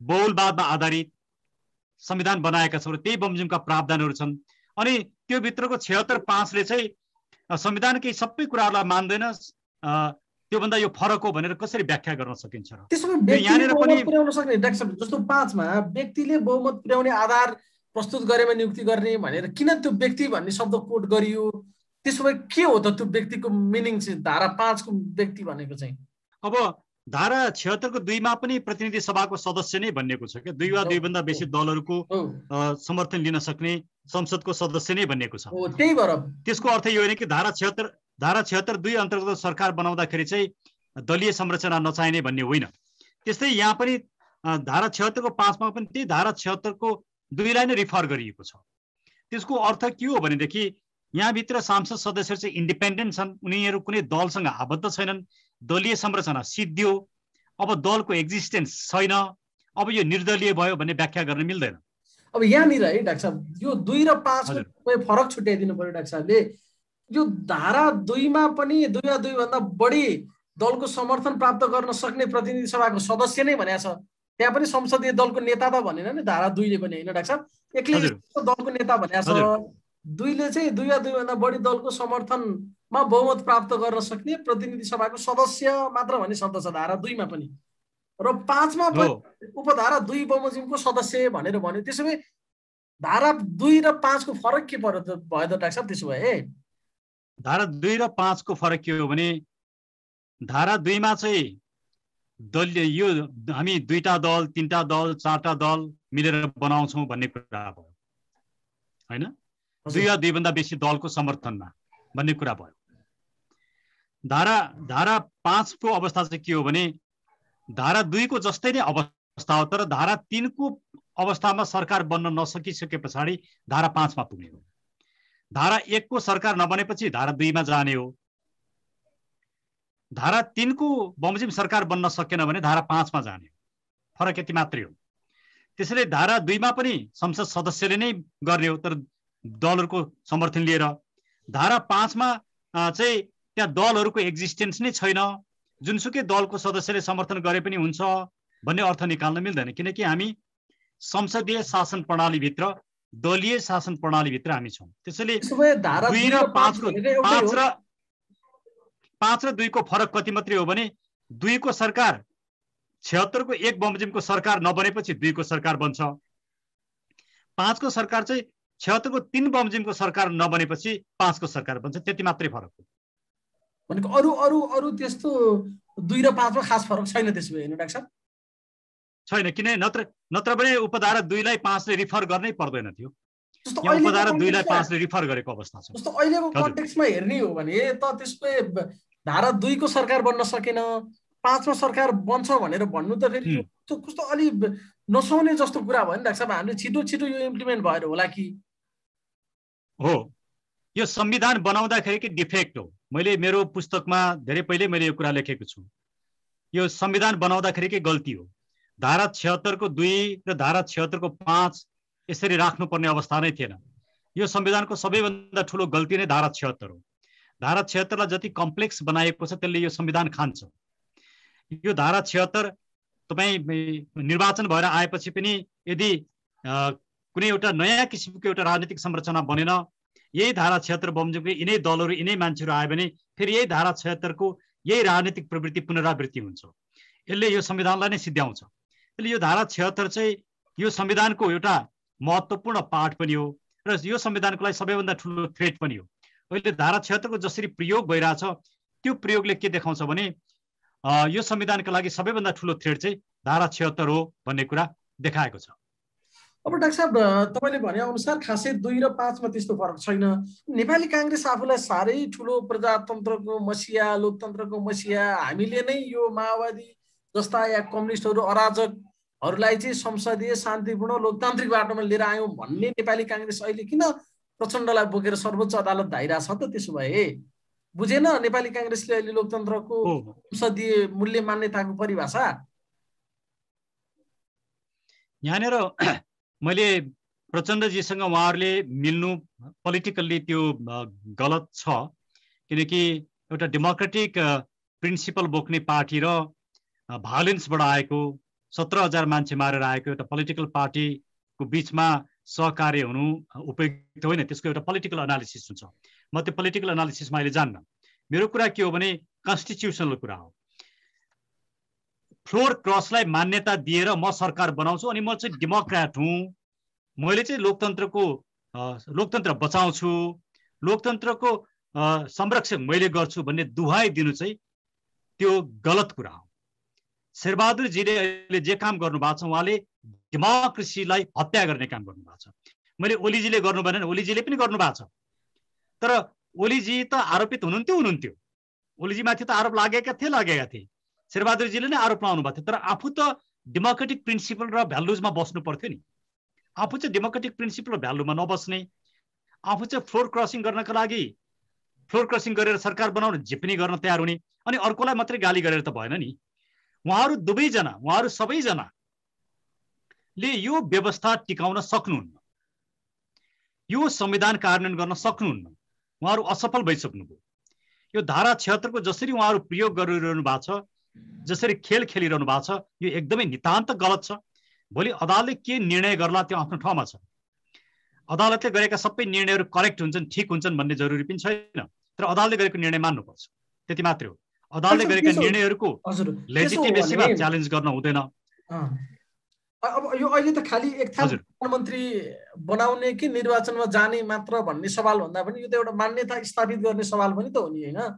बहुलवादमा आधारित संविधान बनाएका छौँ र त्यही बमजिमका प्रावधानहरू छन् अनि त्यो भित्रको छत्तर पाँचले चाहिँ संविधान केही सबै कुराहरूलाई मान्दैन त्योभन्दा यो फरक हो भनेर कसरी व्याख्या गर्न सकिन्छ जस्तो पाँचमा व्यक्तिले बहुमत पुर्याउने आधार प्रस्तुत गरेमा नियुक्ति गर्ने भनेर किन त्यो व्यक्ति भन्ने शब्द कोट गरियो त्यसो भए के हो त त्यो व्यक्तिको मिनिङ चाहिँ धारा पाँचको व्यक्ति भनेको चाहिँ अब धारा छिहत्तरको दुईमा पनि प्रतिनिधि सभाको सदस्य नै भनिएको छ क्या दुई वा दुईभन्दा बेसी दलहरूको समर्थन लिन सक्ने संसदको सदस्य नै भनिएको छ त्यही भएर त्यसको अर्थ यो होइन कि धारा छिहत्तर धारा छिहत्तर दुई अन्तर्गत सरकार बनाउँदाखेरि चाहिँ दलीय संरचना नचाहिने भन्ने होइन त्यस्तै यहाँ पनि धारा छिहत्तरको पाँचमा पनि त्यही धारा छिहत्तरको दुईलाई नै रिफर गरिएको छ त्यसको अर्थ के हो भनेदेखि यहाँभित्र सांसद सदस्यहरू चाहिँ इन्डिपेन्डेन्ट छन् उनीहरू कुनै दलसँग आबद्ध छैनन् दलीय संरचना सिद्धियो अब दलको एक्जिस्टेन्स छैन अब यो निर्दलीय भयो भन्ने व्याख्या गर्न मिल्दैन अब यहाँनिर है डाक्टर साहब यो दुई र पाँचको फरक छुट्याइदिनु पर्यो डाक्टर साहबले यो धारा दुईमा पनि दुई र दुईभन्दा बढी दलको समर्थन प्राप्त गर्न सक्ने प्रतिनिधि सभाको सदस्य नै भनेको छ त्यहाँ पनि संसदीय दलको नेता त भनेन नि धारा दुईले पनि होइन डाक्टर साहब एक्लै दलको नेता भनेको छ दुईले चाहिँ दुई वा दुईभन्दा बढी दलको समर्थनमा बहुमत प्राप्त गर्न सक्ने प्रतिनिधि सभाको सदस्य मात्र भन्ने शब्द छ धारा दुईमा पनि र पाँचमा उपधारा दुई बमोजिमको सदस्य भनेर भन्यो त्यसो भए धारा दुई र पाँचको फरक के पर्यो भयो त डाक्टर त्यसो भए है धारा दुई र पाँचको फरक के हो भने धारा दुईमा चाहिँ दलले यो हामी दुईटा दल तिनवटा दल चारवटा दल मिलेर बनाउँछौँ भन्ने कुरा भयो होइन दुई या दुईभन्दा बेसी दलको समर्थनमा भन्ने कुरा भयो धारा धारा पाँचको अवस्था चाहिँ के हो भने धारा दुईको जस्तै नै अवस्था हो तर धारा तिनको अवस्थामा सरकार बन्न नसकिसके पछाडि धारा पाँचमा पुग्ने हो धारा एकको सरकार नबनेपछि धारा दुईमा जाने हो धारा तिनको बमजिम सरकार बन्न सकेन भने धारा पाँचमा जाने हो फरक यति मात्रै हो त्यसैले धारा दुईमा पनि संसद सदस्यले नै गर्ने हो तर दलहरूको समर्थन लिएर धारा पाँचमा चाहिँ त्यहाँ दलहरूको एक्जिस्टेन्स नै छैन जुनसुकै दलको सदस्यले समर्थन गरे पनि हुन्छ भन्ने अर्थ निकाल्न मिल्दैन किनकि हामी संसदीय शासन प्रणालीभित्र दलीय शासन प्रणालीभित्र हामी छौँ त्यसैले दुई र पाँचको पाँच र पाँच र दुईको फरक कति मात्रै हो भने दुईको सरकार छिहत्तरको एक बमजिमको सरकार नबनेपछि दुईको सरकार बन्छ पाँचको सरकार चाहिँ छ्यात्तरको तिन बमजिमको सरकार नबनेपछि पाँचको सरकार बन्छ त्यति मात्रै फरक हो भनेको अरू अरू अरू त्यस्तो दुई र पाँचमा खास फरक छैन त्यसो भए डाक्टर छैन किन नत्र नत्र भने उपधारा दुईलाई पाँचले रिफर गर्नै पर्दैन थियो उपधारा दुईलाई पाँचले रिफर गरेको अवस्था छ जस्तो अहिलेको कन्टेक्समा हेर्ने हो भने त त्यसले धारा दुईको सरकार बन्न सकेन पाँचमा सरकार बन्छ भनेर भन्नु त फेरि कस्तो अलि नसुहाउने जस्तो कुरा भयो नि डाक्टर साहब हामीले छिटो छिटो यो इम्प्लिमेन्ट भएर होला कि हो यो संविधान बनाउँदाखेरि कि डिफेक्ट हो मैले मेरो पुस्तकमा धेरै पहिले मैले यो कुरा लेखेको छु यो संविधान बनाउँदाखेरि के गल्ती हो धारा छिहत्तरको दुई र धारा छिहत्तरको पाँच यसरी राख्नुपर्ने अवस्था नै थिएन यो संविधानको सबैभन्दा ठुलो गल्ती नै धारा छिहत्तर हो धारा छिहत्तरलाई जति कम्प्लेक्स बनाएको छ त्यसले यो संविधान खान्छ यो धारा छिहत्तर तपाईँ निर्वाचन भएर आएपछि पनि यदि कुनै एउटा नयाँ किसिमको एउटा राजनीतिक संरचना बनेन यही धारा छत्तर बमजुकै यिनै दलहरू यिनै मान्छेहरू आयो भने फेरि यही धारा छत्तरको यही राजनीतिक प्रवृत्ति पुनरावृत्ति हुन्छ यसले यो संविधानलाई नै सिद्ध्याउँछ यसले यो धारा छत्तर चाहिँ यो संविधानको एउटा महत्त्वपूर्ण पाठ पनि हो र यो संविधानको लागि सबैभन्दा ठुलो थ्रेट पनि हो अहिले धारा छिहत्तरको जसरी प्रयोग भइरहेछ त्यो प्रयोगले के देखाउँछ भने यो संविधानको लागि सबैभन्दा ठुलो थ्रेट चाहिँ धारा छत्तर हो भन्ने कुरा देखाएको छ अब डाक्टर साहब तपाईँले भने अनुसार खासै दुई र पाँचमा त्यस्तो फरक छैन नेपाली काङ्ग्रेस आफूलाई साह्रै ठुलो प्रजातन्त्रको मसिया लोकतन्त्रको मसिया हामीले नै यो माओवादी जस्ता या कम्युनिस्टहरू अराजकहरूलाई चाहिँ संसदीय शान्तिपूर्ण लोकतान्त्रिक बाटोमा लिएर आयौँ भन्ने नेपाली काङ्ग्रेस अहिले किन प्रचण्डलाई बोकेर सर्वोच्च अदालत छ त त्यसो भए बुझेन नेपाली काङ्ग्रेसले अहिले लोकतन्त्रको संसदीय मूल्य मान्यताको परिभाषा यहाँनिर मैले प्रचण्डजीसँग उहाँहरूले मिल्नु पोलिटिकल्ली त्यो गलत छ किनकि एउटा डेमोक्रेटिक प्रिन्सिपल बोक्ने पार्टी र भायोलेन्सबाट आएको सत्र हजार मान्छे मारेर आएको एउटा पोलिटिकल पार्टीको बिचमा सहकार्य हुनु उपयुक्त होइन त्यसको एउटा पोलिटिकल एनालिसिस हुन्छ म त्यो पोलिटिकल एनालिसिसमा अहिले जान्न मेरो कुरा के हो भने कन्स्टिट्युसनल कुरा हो फ्लोर क्रसलाई मान्यता दिएर म सरकार बनाउँछु अनि म चाहिँ डेमोक्राट हुँ मैले चाहिँ लोकतन्त्रको लोकतन्त्र बचाउँछु लोकतन्त्रको संरक्षण मैले गर्छु भन्ने दुहाइ दिनु चाहिँ त्यो गलत कुरा हो शेरबहादुरजीले अहिले जे काम गर्नु भएको छ उहाँले डेमोक्रेसीलाई हत्या गर्ने काम गर्नु भएको छ मैले ओलीजीले गर्नु भने ओलीजीले पनि गर्नुभएको छ तर ओलीजी त आरोपित हुनुहुन्थ्यो हुनुहुन्थ्यो ओलीजीमाथि त आरोप लागेका थिए लागेका थिए शेरबहादुरजीले नै आरोप लगाउनु भएको थियो तर आफू त डेमोक्रेटिक प्रिन्सिपल र भ्यालुजमा बस्नु पर्थ्यो नि आफू चाहिँ डेमोक्रेटिक प्रिन्सिपल र भ्यालुमा नबस्ने आफू चाहिँ फ्लोर क्रसिङ गर्नका लागि फ्लोर क्रसिङ गरेर सरकार बनाउन जे गर्न तयार हुने अनि अर्कोलाई मात्रै गाली गरेर त भएन नि उहाँहरू दुवैजना उहाँहरू सबैजनाले यो व्यवस्था टिकाउन सक्नुहुन्न यो संविधान कार्यान्वयन गर्न सक्नुहुन्न उहाँहरू असफल भइसक्नुभयो यो धारा छत्तरको जसरी उहाँहरू प्रयोग गरिरहनु भएको छ जसरी खेल खेलिरहनु भएको छ यो एकदमै नितान्त गलत छ भोलि अदालतले के निर्णय गर्ला त्यो आफ्नो ठाउँमा छ अदालतले गरेका सबै निर्णयहरू करेक्ट हुन्छन् ठिक हुन्छन् भन्ने जरुरी पनि छैन तर अदालतले गरेको निर्णय मान्नुपर्छ त्यति मात्रै हो अदालतले गरेका निर्णयहरूको लेजिटिमेसीमा च्यालेन्ज गर्न हुँदैन अब यो अहिले त खालि एक प्रधानमन्त्री बनाउने कि निर्वाचनमा जाने मात्र भन्ने सवाल भन्दा पनि यो त एउटा मान्यता स्थापित गर्ने सवाल पनि त हो नि होइन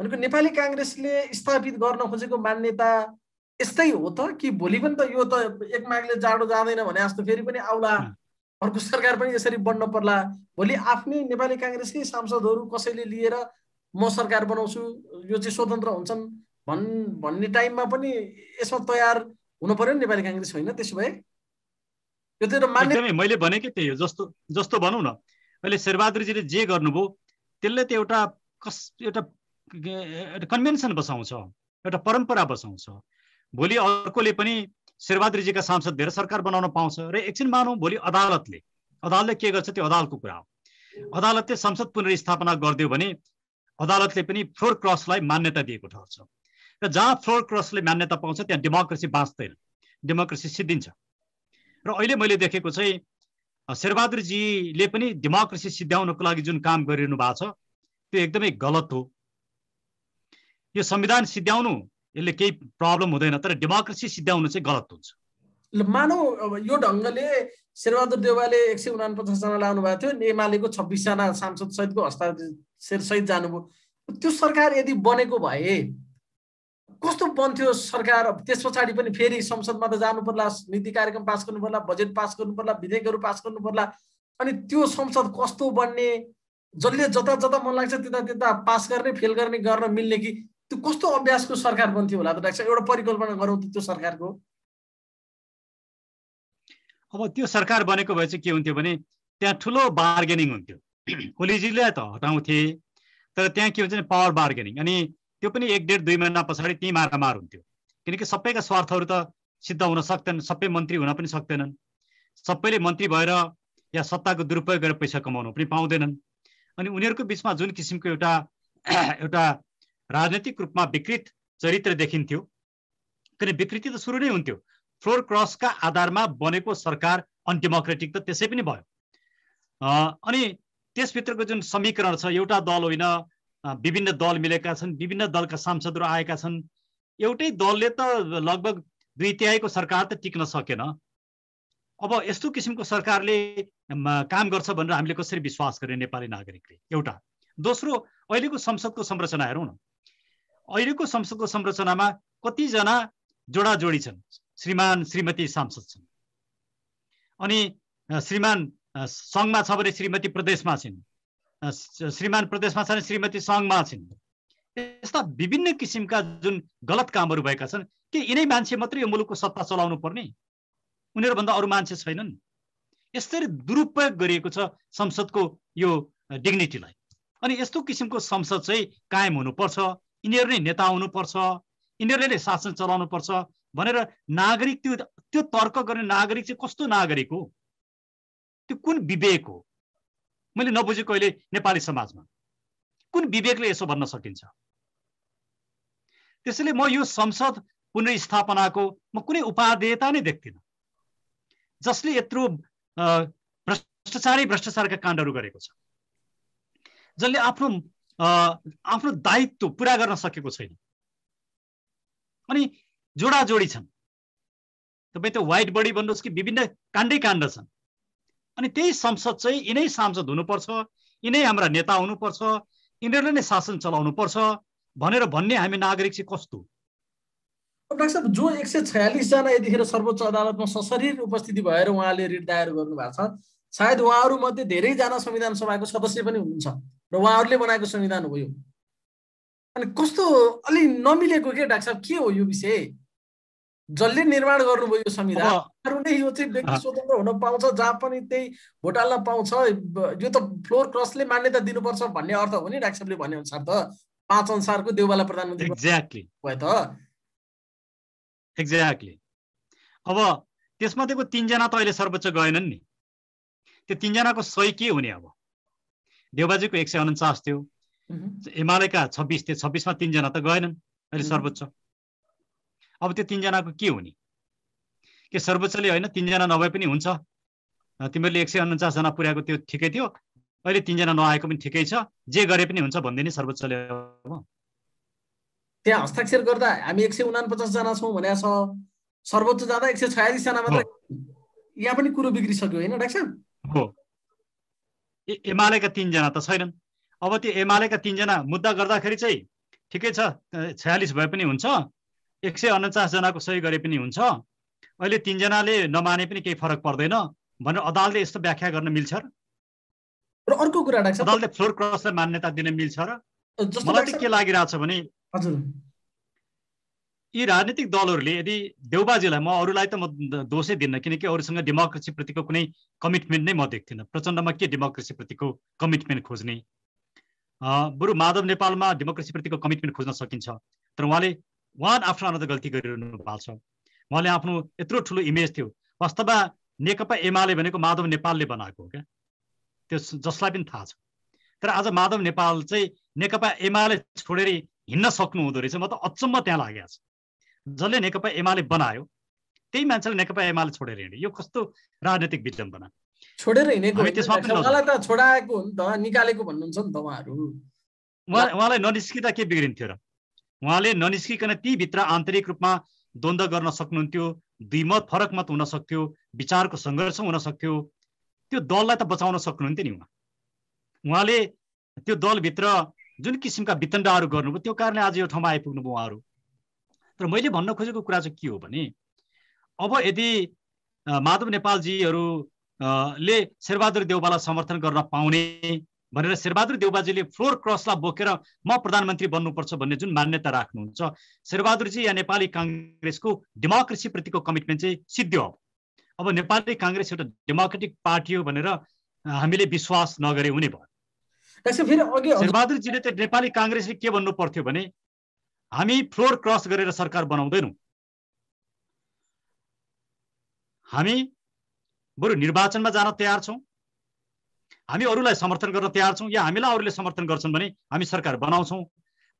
भनेको नेपाली काङ्ग्रेसले स्थापित गर्न खोजेको मान्यता यस्तै हो त कि भोलि पनि त यो त एक मागले जाडो जाँदैन भने जस्तो फेरि पनि आउला अर्को सरकार पनि यसरी बन्न पर्ला भोलि आफ्नै नेपाली काङ्ग्रेसकै सांसदहरू कसैले लिएर म सरकार बनाउँछु यो चाहिँ स्वतन्त्र हुन्छन् भन् भन्ने टाइममा पनि यसमा तयार हुनु पर्यो नि नेपाली काङ्ग्रेस होइन त्यसो भए यो त मान्य मैले भनेकै त्यही हो जस्तो जस्तो भनौँ न अहिले शेरबहादुरजीले जे गर्नुभयो त्यसले त एउटा कस एउटा कन्भेन्सन बसाउँछ एउटा परम्परा बसाउँछ भोलि अर्कोले पनि शेरबहादुरजीका सांसद धेरै सरकार बनाउन पाउँछ र एकछिन मानौँ भोलि अदालतले अदालतले के गर्छ त्यो अदालतको कुरा हो अदालतले संसद पुनर्स्थापना गरिदियो भने अदालतले पनि फ्लोर क्रसलाई मान्यता दिएको ठाउँ छ र जहाँ फ्लोर क्रसले मान्यता पाउँछ त्यहाँ डेमोक्रेसी बाँच्दैन डेमोक्रेसी सिद्धिन्छ र अहिले मैले देखेको चाहिँ शेरबहादुरजीले पनि डेमोक्रेसी सिद्ध्याउनको लागि जुन काम गरिरहनु भएको छ त्यो एकदमै गलत हो यो संविधान सिद्ध्याउनु यसले केही प्रब्लम हुँदैन तर डेमोक्रेसी सिद्ध्याउनु चाहिँ गलत हुन्छ मानौ अब यो ढङ्गले शेरबहादुर देवालले एक सय उना पचासजना लाउनु भएको थियो नेमालेको छब्बिसजना सांसद सहितको हस्ताक्षर सहित जानुभयो त्यो सरकार यदि बनेको भए कस्तो बन्थ्यो सरकार त्यस पछाडि पनि फेरि संसदमा त जानु पर्ला नीति कार्यक्रम पास गर्नु पर्ला बजेट पास गर्नु पर्ला विधेयकहरू पास गर्नु पर्ला अनि त्यो संसद कस्तो बन्ने जसले जता जता मन लाग्छ त्यता त्यता पास गर्ने फेल गर्ने गर्न मिल्ने कि त्यो कस्तो अभ्यासको सरकार बन्थ्यो होला त डाक्टर एउटा परिकल्पना गरौँ त्यो सरकारको अब त्यो सरकार बनेको भए चाहिँ के हुन्थ्यो भने त्यहाँ ठुलो बार्गेनिङ हुन्थ्यो ओलीजीलाई <clears throat> त हटाउँथे तर त्यहाँ के हुन्छ भने पावर बार्गेनिङ अनि त्यो पनि एक डेढ दुई महिना पछाडि त्यहीँ मारामार हुन्थ्यो किनकि सबैका स्वार्थहरू त सिद्ध हुन सक्दैन सबै मन्त्री हुन पनि सक्दैनन् सबैले मन्त्री भएर या सत्ताको दुरुपयोग गरेर पैसा कमाउनु पनि पाउँदैनन् अनि उनीहरूको बिचमा जुन किसिमको एउटा <clears throat> एउटा राजनैतिक रूपमा विकृत चरित्र देखिन्थ्यो किन विकृति त सुरु नै हुन्थ्यो फ्लोर क्रसका आधारमा बनेको सरकार अनडेमोक्रेटिक त त्यसै पनि भयो अनि त्यसभित्रको जुन समीकरण छ एउटा दल होइन विभिन्न दल मिलेका छन् विभिन्न दलका सांसदहरू आएका छन् एउटै दलले त लगभग दुई तिहाईको सरकार त टिक्न सकेन अब यस्तो किसिमको सरकारले काम गर्छ भनेर हामीले कसरी विश्वास गर्ने नेपाली नागरिकले एउटा दोस्रो अहिलेको संसदको संरचना हेरौँ न अहिलेको संसदको संरचनामा कतिजना जोडाजोडी छन् श्रीमान श्रीमती सांसद छन् अनि श्रीमान सङ्घमा छ भने श्रीमती प्रदेशमा छिन् श्रीमान प्रदेशमा छ भने श्रीमती सङ्घमा छिन् यस्ता विभिन्न किसिमका जुन गलत कामहरू भएका छन् के यिनै मान्छे मात्रै यो मुलुकको सत्ता चलाउनु पर्ने उनीहरूभन्दा अरू मान्छे छैनन् यसरी दुरुपयोग गरिएको छ संसदको यो डिग्निटीलाई अनि यस्तो किसिमको संसद चाहिँ कायम हुनुपर्छ यिनीहरू नै नेता हुनुपर्छ यिनीहरूले नै शासन चलाउनु पर्छ भनेर नागरिक त्यो त्यो तर्क गर्ने नागरिक चाहिँ कस्तो नागरिक हो त्यो कुन विवेक हो मैले नबुझेको अहिले नेपाली समाजमा कुन विवेकले यसो भन्न सकिन्छ त्यसैले म यो संसद पुनर्स्थापनाको म कुनै उपादेयता नै देख्दिनँ जसले यत्रो भ्रष्टाचारै भ्रष्टाचारका काण्डहरू गरेको छ जसले आफ्नो आफ्नो दायित्व पुरा गर्न सकेको छैन अनि जोडा जोडी छन् तपाईँ त वाइट बडी भन्नुहोस् कि विभिन्न काण्डै काण्ड छन् अनि त्यही संसद चाहिँ यिनै सांसद हुनुपर्छ यिनै हाम्रा नेता हुनुपर्छ यिनीहरूले नै शासन चलाउनु पर्छ भनेर भन्ने हामी नागरिक चाहिँ कस्तो डाक्टर साहब जो एक सय छयालिसजना यतिखेर सर्वोच्च अदालतमा सशरीर उपस्थिति भएर उहाँले रिट दायर गर्नुभएको छ सायद उहाँहरूमध्ये धेरैजना संविधान सभाको सदस्य पनि हुनुहुन्छ र उहाँहरूले बनाएको संविधान हो यो अनि कस्तो अलि नमिलेको के डाक्टर साहब के हो यो विषय जसले निर्माण गर्नुभयो यो संविधान यो चाहिँ व्यक्ति स्वतन्त्र हुन पाउँछ जहाँ पनि त्यही भोट हाल्न पाउँछ यो त फ्लोर क्रसले मान्यता दिनुपर्छ भन्ने अर्थ हो नि डाक्टर साहबले भने अनुसार त पाँच अनुसारको देउबाला प्रधानमन्त्री एक्ज्याक्टली भयो त एक्ज्याक्टली अब त्यसमध्येको तिनजना त अहिले सर्वोच्च गएनन् नि त्यो तिनजनाको सही के हुने अब देवबाजीको एक सय उन्चास थियो हिमालयका छब्बिस थियो छब्बिसमा तिनजना त गएनन् अहिले सर्वोच्च अब त्यो तिनजनाको के हुने के सर्वोच्चले होइन तिनजना नभए पनि हुन्छ तिमीहरूले एक सय उन्चासजना पुर्याएको त्यो ठिकै थियो अहिले तिनजना नआएको पनि ठिकै छ जे गरे पनि हुन्छ भन्दै सर्वोच्चले त्यहाँ हस्ताक्षर गर्दा हामी एक सय उनापचासजना छौँ भने सर्वोच्च जाँदा एक सय छयालिसजना मात्र यहाँ पनि कुरो बिग्रिसक्यो होइन डाक्टर एमालेका तिनजना त छैनन् अब त्यो एमालेका तिनजना मुद्दा गर्दाखेरि चाहिँ ठिकै छ छयालिस भए पनि हुन्छ एक सय अन्चासजनाको सही गरे पनि हुन्छ अहिले तिनजनाले नमाने पनि केही फरक पर्दैन भनेर अदालतले यस्तो व्याख्या गर्न मिल्छ र अर्को कुरा अदालतले फ्लोर क्रसलाई मान्यता दिन मिल्छ र मलाई चाहिँ के लागिरहेछ भने हजुर यी राजनीतिक दलहरूले यदि देउबाजीलाई म अरूलाई त म दोषै दिन्न किनकि अरूसँग डेमोक्रेसीप्रतिको कुनै कमिटमेन्ट नै म देख्दिनँ प्रचण्डमा के डेमोक्रेसीप्रतिको कमिटमेन्ट खोज्ने बरु माधव नेपालमा डेमोक्रेसीप्रतिको कमिटमेन्ट खोज्न सकिन्छ तर उहाँले वान आफ्नो अनदर गल्ती गरिरहनु भएको छ उहाँले आफ्नो यत्रो ठुलो इमेज थियो वास्तवमा नेकपा एमाले भनेको माधव नेपालले बनाएको हो क्या त्यो जसलाई पनि थाहा छ तर आज माधव नेपाल चाहिँ नेकपा एमाले छोडेर हिँड्न सक्नु हुँदो रहेछ म त अचम्म त्यहाँ लागेको छ जसले नेकपा एमाले बनायो त्यही मान्छेले नेकपा एमाले छोडेर हिँड्यो यो कस्तो राजनैतिक विडम्बना छोडेर हिँडेको निकालेको भन्नुहुन्छ नि त उहाँहरू उहाँलाई ननिस्किँदा के बिग्रिन्थ्यो र उहाँले ननिस्किकन तीभित्र आन्तरिक रूपमा द्वन्द्व गर्न सक्नुहुन्थ्यो दुई मत फरक मत हुन सक्थ्यो विचारको सङ्घर्ष हुन सक्थ्यो त्यो दललाई त बचाउन सक्नुहुन्थ्यो नि उहाँ उहाँले त्यो दलभित्र जुन किसिमका वितण्डाहरू गर्नुभयो त्यो कारणले आज यो ठाउँमा आइपुग्नुभयो उहाँहरू तर मैले भन्न खोजेको कुरा चाहिँ के हो भने अब यदि माधव नेपालजीहरू ले शेरबहादुर देउबालाई समर्थन गर्न पाउने भनेर शेरबहादुर देउबाजीले फ्लोर क्रसलाई बोकेर म प्रधानमन्त्री बन्नुपर्छ भन्ने जुन मान्यता राख्नुहुन्छ शेरबहादुरजी या नेपाली काङ्ग्रेसको डेमोक्रेसीप्रतिको कमिटमेन्ट चाहिँ सिद्ध्यो अब नेपाली काङ्ग्रेस एउटा डेमोक्रेटिक पार्टी हो भनेर हामीले विश्वास नगरे हुने भयो शेरबहादुरजीले त नेपाली काङ्ग्रेसले के भन्नु पर्थ्यो भने हामी फ्लोर क्रस गरेर सरकार बनाउँदैनौँ हामी बरु निर्वाचनमा जान तयार छौँ हामी अरूलाई समर्थन गर्न तयार छौँ या हामीलाई अरूले समर्थन गर्छन् भने हामी सरकार बनाउँछौँ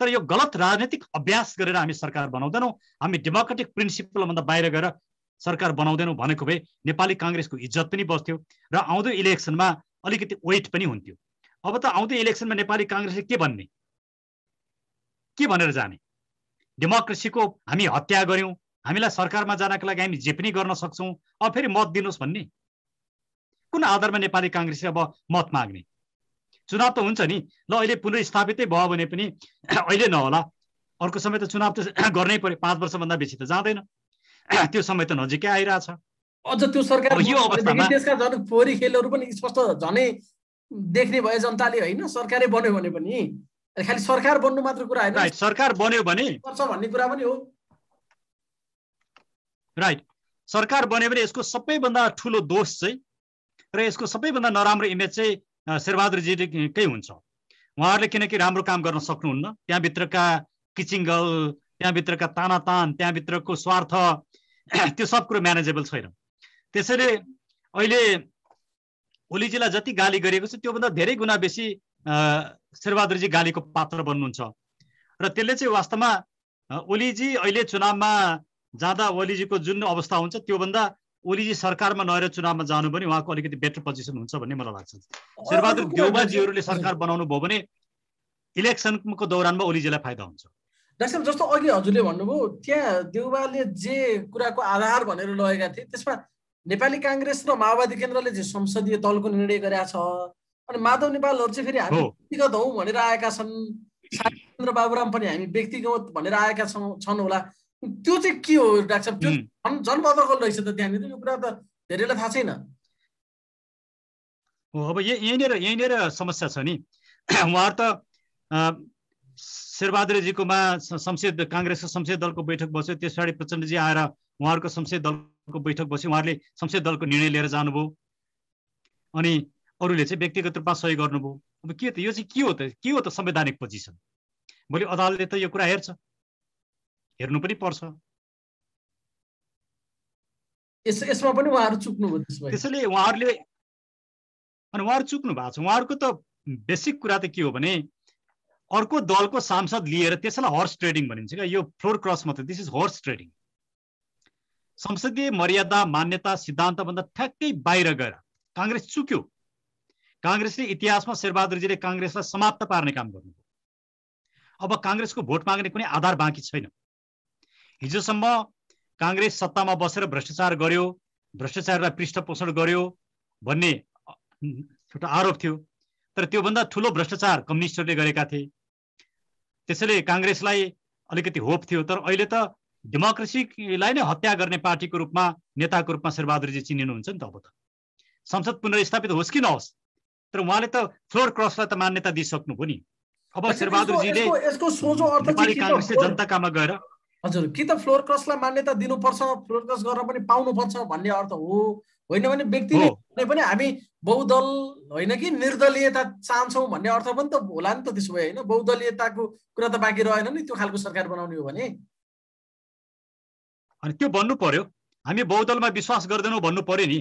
तर यो गलत राजनीतिक अभ्यास गरेर हामी सरकार बनाउँदैनौँ हामी डेमोक्रेटिक प्रिन्सिपलभन्दा बाहिर गएर सरकार बनाउँदैनौँ भनेको भए नेपाली काङ्ग्रेसको इज्जत पनि बस्थ्यो र आउँदो इलेक्सनमा अलिकति वेट पनि हुन्थ्यो अब त आउँदो इलेक्सनमा नेपाली काङ्ग्रेसले के भन्ने के भनेर जाने डेमोक्रेसीको हामी हत्या गऱ्यौँ हामीलाई सरकारमा जानको लागि हामी जे पनि गर्न सक्छौँ अब फेरि मत दिनुहोस् भन्ने कुन आधारमा नेपाली काङ्ग्रेस अब मत माग्ने चुनाव त हुन्छ नि ल अहिले पुनर्स्थापितै भयो भने पनि <clears throat> अहिले नहोला अर्को समय त चुनाव त <clears throat> गर्नै पर्यो पाँच वर्षभन्दा बेसी त जाँदैन <clears throat> त्यो समय त नजिकै आइरहेछ अझ त्यो सरकार यो अवस्थामा त्यसका झन् फोहोरी खेलहरू पनि स्पष्ट झनै देख्ने भयो जनताले होइन सरकारै बन्यो भने पनि खालि सरकार बन्नु मात्र कुरा होइन सरकार बन्यो भने भन्ने कुरा पनि हो राइट सरकार बन्यो भने यसको सबैभन्दा ठुलो दोष चाहिँ र यसको सबैभन्दा नराम्रो इमेज चाहिँ शेरबहादुरजीकै हुन्छ उहाँहरूले किनकि राम्रो काम गर्न सक्नुहुन्न त्यहाँभित्रका किचिङ्गल त्यहाँभित्रका तानातान त्यहाँभित्रको स्वार्थ <clears throat> त्यो सब कुरो म्यानेजेबल छैन त्यसैले अहिले ओलीजीलाई जति गाली गरिएको छ त्योभन्दा धेरै गुणा बेसी शेरबहादुरजी गालीको पात्र बन्नुहुन्छ र त्यसले चाहिँ वास्तवमा ओलीजी अहिले चुनावमा जाँदा ओलीजीको जुन अवस्था हुन्छ त्योभन्दा ओलीजी सरकारमा नरहेर चुनावमा जानु पनि उहाँको अलिकति बेटर पोजिसन हुन्छ भन्ने मलाई लाग्छ शेरबहादुर देउबाजीहरूले सरकार बनाउनु भयो भने इलेक्सनको दौरानमा ओलीजीलाई फाइदा हुन्छ डाक्टर जस्तो अघि हजुरले भन्नुभयो त्यहाँ देउबाले जे कुराको आधार भनेर लगेका थिए त्यसमा नेपाली काङ्ग्रेस र माओवादी केन्द्रले जे संसदीय दलको निर्णय गरेका छ अनि माधव नेपालहरू चाहिँ फेरि हामी व्यक्तिगत हौ भनेर आएका छन् सागेन्द्र बाबुराम पनि हामी व्यक्तिगत भनेर आएका छौँ छन् होला त्यो चाहिँ के हो डाक्टर साहब त्यो जनबदकल रहेछ त त्यहाँनिर यो कुरा त धेरैलाई थाहा छैन हो अब यही यहीँनिर यहीँनिर समस्या छ नि <clears throat> उहाँहरू त शेरबहादुरजीकोमा संसद काङ्ग्रेसको संसदीय दलको बैठक बस्यो त्यस पछाडि प्रचण्डजी आएर उहाँहरूको संसदीय दलको बैठक बस्यो उहाँहरूले संसदीय दलको निर्णय लिएर जानुभयो अनि अरूले चाहिँ व्यक्तिगत रूपमा सहयोग गर्नुभयो अब के त यो चाहिँ के हो त के हो त संवैधानिक पोजिसन भोलि अदालतले त यो कुरा हेर्छ हेर्नु पनि पर्छ यसमा पनि उहाँहरू चुक्नु त्यसैले उहाँहरूले अनि उहाँहरू चुक्नु भएको छ उहाँहरूको त बेसिक कुरा त के हो भने अर्को दलको सांसद लिएर त्यसलाई हर्स ट्रेडिङ भनिन्छ क्या यो फ्लोर क्रस मात्रै दिस इज हर्स ट्रेडिङ संसदीय मर्यादा मान्यता सिद्धान्तभन्दा ठ्याक्कै बाहिर गएर काङ्ग्रेस चुक्यो काङ्ग्रेसले इतिहासमा शेरबहादुरजीले काङ्ग्रेसलाई समाप्त पार्ने काम गर्नुभयो अब काङ्ग्रेसको भोट माग्ने कुनै आधार बाँकी छैन हिजोसम्म काङ्ग्रेस सत्तामा बसेर भ्रष्टाचार गर्यो भ्रष्टाचारलाई पृष्ठपोषण गर्यो भन्ने एउटा आरोप थियो तर त्योभन्दा ठुलो भ्रष्टाचार कम्युनिस्टहरूले गरेका थिए त्यसैले काङ्ग्रेसलाई अलिकति होप थियो तर अहिले त डेमोक्रेसीलाई नै हत्या गर्ने पार्टीको रूपमा नेताको रूपमा शेरबहादुरजी चिनिनुहुन्छ नि त अब त संसद पुनर्स्थापित होस् कि नहोस् तर उहाँले त फ्लोर क्रसलाई त मान्यता दिइसक्नुभयो नि अब शेरबहादुरजीले यसको अर्थ काङ्ग्रेसले जनताकामा गएर हजुर कि त फ्लोर क्रसलाई मान्यता दिनुपर्छ फ्लोर क्रस गर्न पनि पाउनुपर्छ भन्ने अर्थ हो होइन भने व्यक्तिले पनि हामी बहुदल होइन कि निर्दलीयता चाहन्छौँ भन्ने अर्थ पनि त होला नि त त्यसो भए होइन बहुदलीयताको कुरा त बाँकी रहेन नि त्यो खालको सरकार बनाउने हो भने अनि त्यो भन्नु पर्यो हामी बहुदलमा विश्वास गर्दैनौँ भन्नु पर्यो नि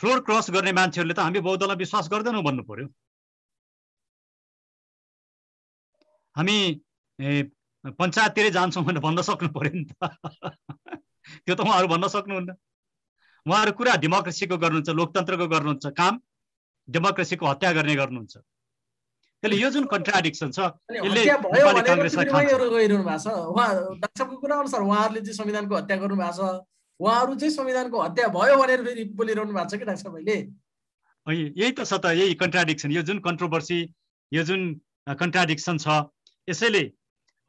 फ्लोर क्रस गर्ने मान्छेहरूले त हामी बौद्धलाई विश्वास गर्दैनौँ भन्नु पर्यो हामी पञ्चायततिरै जान्छौँ भनेर भन्न सक्नु पर्यो नि त <laughs> त्यो त उहाँहरू भन्न सक्नुहुन्न उहाँहरू कुरा डेमोक्रेसीको गर्नुहुन्छ लोकतन्त्रको गर्नुहुन्छ काम डेमोक्रेसीको हत्या गर्ने गर्नुहुन्छ त्यसले यो जुन कन्ट्राडिक्सन छ यसले उहाँहरूले संविधानको हत्या गर्नु भएको छ उहाँहरू चाहिँ संविधानको हत्या भयो भनेर फेरि बोलिरहनु भएको छ कि डाक्टर भाइले यही त छ त यही कन्ट्राडिक्सन यो जुन कन्ट्रोभर्सी यो जुन कन्ट्राडिक्सन छ यसैले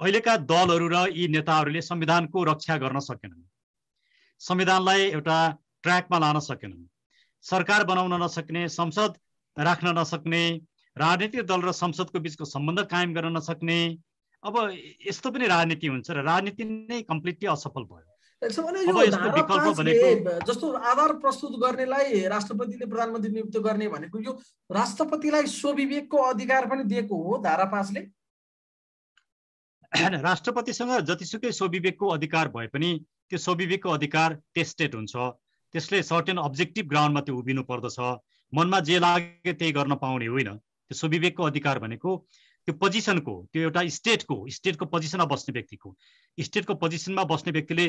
अहिलेका दलहरू र यी नेताहरूले संविधानको रक्षा गर्न सकेनन् संविधानलाई एउटा ट्र्याकमा लान सकेनन् सरकार बनाउन नसक्ने संसद राख्न नसक्ने राजनीतिक दल र संसदको बिचको सम्बन्ध कायम गर्न नसक्ने अब यस्तो पनि राजनीति हुन्छ र राजनीति नै कम्प्लिटली असफल भयो जस्तो आधार प्रस्तुत गर्नेलाई राष्ट्रपतिले प्रधानमन्त्री नियुक्त गर्ने भनेको यो राष्ट्रपतिलाई स्वविवेकको अधिकार पनि दिएको हो धारा पाँचले राष्ट्रपतिसँग जतिसुकै स्वविवेकको अधिकार भए पनि त्यो स्वविवेकको अधिकार टेस्टेड हुन्छ त्यसले सर्टेन अब्जेक्टिभ ग्राउन्डमा त्यो उभिनु पर्दछ मनमा जे लाग्यो त्यही गर्न पाउने होइन त्यो स्वविवेकको अधिकार भनेको त्यो पोजिसनको त्यो एउटा स्टेटको स्टेटको पोजिसनमा बस्ने व्यक्तिको स्टेटको पोजिसनमा बस्ने व्यक्तिले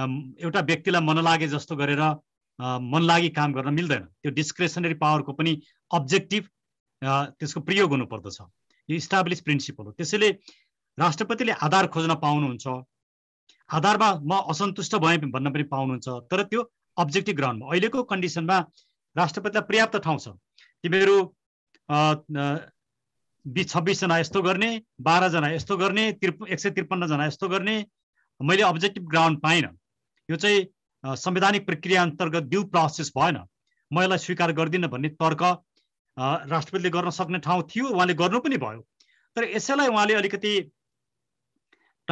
एउटा व्यक्तिलाई मन लागे जस्तो गरेर मन लागि काम गर्न मिल्दैन त्यो डिस्क्रेसनरी पावरको पनि अब्जेक्टिभ त्यसको प्रयोग हुनुपर्दछ यो इस्टाब्लिस प्रिन्सिपल हो त्यसैले राष्ट्रपतिले आधार खोज्न पाउनुहुन्छ आधारमा म असन्तुष्ट भएँ भन्न पनि पाउनुहुन्छ तर त्यो अब्जेक्टिभ ग्राउन्डमा अहिलेको कन्डिसनमा राष्ट्रपतिलाई पर्याप्त ठाउँ छ तिमीहरू बिस छब्बिसजना यस्तो गर्ने बाह्रजना यस्तो गर्ने त्रिप एक सय त्रिपन्नजना यस्तो गर्ने मैले अब्जेक्टिभ ग्राउन्ड पाइनँ यो चाहिँ संवैधानिक प्रक्रिया अन्तर्गत ड्यु प्रोसेस भएन म यसलाई स्वीकार गर्दिनँ भन्ने तर्क राष्ट्रपतिले गर्न सक्ने ठाउँ थियो उहाँले गर्नु पनि भयो तर यसैलाई उहाँले अलिकति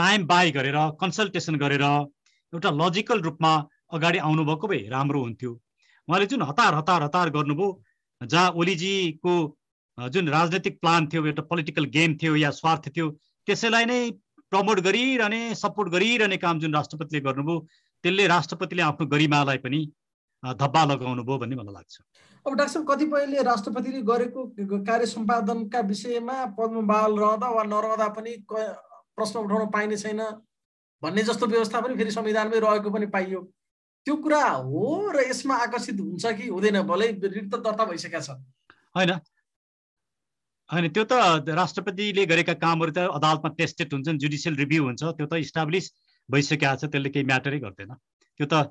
टाइम बाई गरेर कन्सल्टेसन गरेर एउटा लजिकल रूपमा अगाडि आउनुभएको भए राम्रो हुन्थ्यो उहाँले जुन हतार हतार हतार गर्नुभयो जहाँ ओलीजीको जुन राजनैतिक प्लान थियो एउटा पोलिटिकल गेम थियो या स्वार्थ थियो त्यसैलाई नै प्रमोट गरिरहने सपोर्ट गरिरहने काम जुन राष्ट्रपतिले गर्नुभयो त्यसले राष्ट्रपतिले आफ्नो गरिमालाई पनि धब्बा लगाउनु भयो भन्ने मलाई लाग्छ अब डाक्टर साहब कतिपयले राष्ट्रपतिले गरेको कार्य सम्पादनका विषयमा पद्म बहाल रहँदा वा नरहँदा पनि प्रश्न उठाउन पाइने छैन भन्ने जस्तो व्यवस्था पनि फेरि संविधानमै रहेको पनि पाइयो त्यो कुरा हो र यसमा आकर्षित हुन्छ कि हुँदैन भलै रिक्त दर्ता भइसकेका छन् होइन होइन त्यो त राष्ट्रपतिले गरेका कामहरू त अदालतमा टेस्टेड हुन्छन् जुडिसियल रिभ्यू हुन्छ त्यो त इस्टाब्लिस भइसकेको छ त्यसले केही म्याटरै गर्दैन त्यो त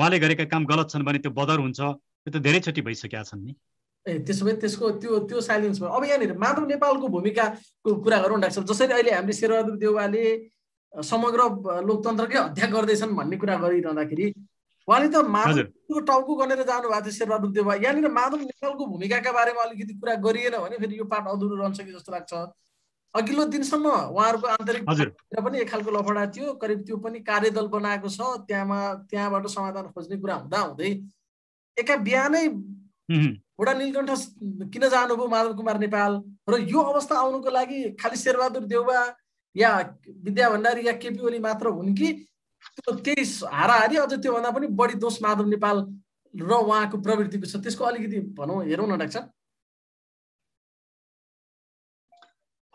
उहाँले गरेका काम गलत छन् भने त्यो बदर हुन्छ त्यो त धेरैचोटि भइसकेका छन् नि ए त्यसो भए त्यसको त्यो त्यो साइलेन्स भयो अब यहाँनिर माधव नेपालको भूमिकाको कुरा गरौँ डाक्टर जसरी अहिले हामीले शेरबहादुर देउवाले समग्र लोकतन्त्रकै हत्या गर्दैछन् भन्ने कुरा गरिरहँदाखेरि उहाँले त माधव टाउको गरेर जानुभएको थियो शेरबहादुर देउवा यहाँनिर माधव नेपालको भूमिकाका बारेमा अलिकति कुरा गरिएन भने फेरि यो पाठ अधुरो रहन्छ कि जस्तो लाग्छ अघिल्लो दिनसम्म उहाँहरूको आन्तरिक पनि एक खालको लफडा थियो करिब त्यो पनि कार्यदल बनाएको छ त्यहाँमा त्यहाँबाट समाधान खोज्ने कुरा हुँदा हुँदै एका बिहानै वडा नीलकण्ठ किन जानुभयो माधव कुमार नेपाल र यो अवस्था आउनुको लागि खालि शेरबहादुर देउवा या विद्या भण्डारी या केपी ओली मात्र हुन् कि त्यो त्यही हाराहारी अझ त्योभन्दा पनि बढी दोष माधव नेपाल र उहाँको प्रवृत्तिको छ त्यसको अलिकति भनौँ हेरौँ न डाक्टर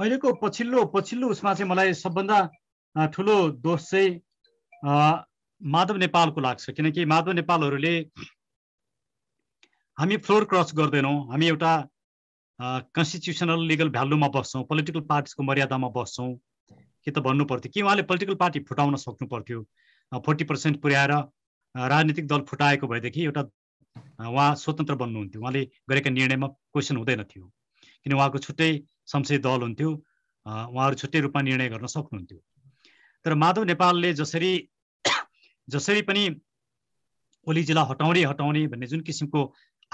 अहिलेको पछिल्लो पछिल्लो उसमा चाहिँ मलाई सबभन्दा ठुलो दोष चाहिँ माधव नेपालको लाग्छ किनकि माधव नेपालहरूले हामी फ्लोर क्रस गर्दैनौँ हामी एउटा कन्स्टिट्युसनल लिगल भ्यालुमा बस्छौँ पोलिटिकल पार्टीको मर्यादामा बस्छौँ कि त भन्नु पर्थ्यो कि उहाँले पोलिटिकल पार्टी फुटाउन सक्नु पर्थ्यो फोर्टी पर्सेन्ट पुर्याएर राजनीतिक दल फुटाएको भएदेखि एउटा उहाँ स्वतन्त्र बन्नुहुन्थ्यो उहाँले गरेका निर्णयमा क्वेसन हुँदैन थियो किन उहाँको छुट्टै संसदीय दल हुन्थ्यो उहाँहरू छुट्टै रूपमा निर्णय गर्न सक्नुहुन्थ्यो तर माधव नेपालले जसरी जसरी पनि ओली जिल्ला हटाउने हटाउने भन्ने जुन किसिमको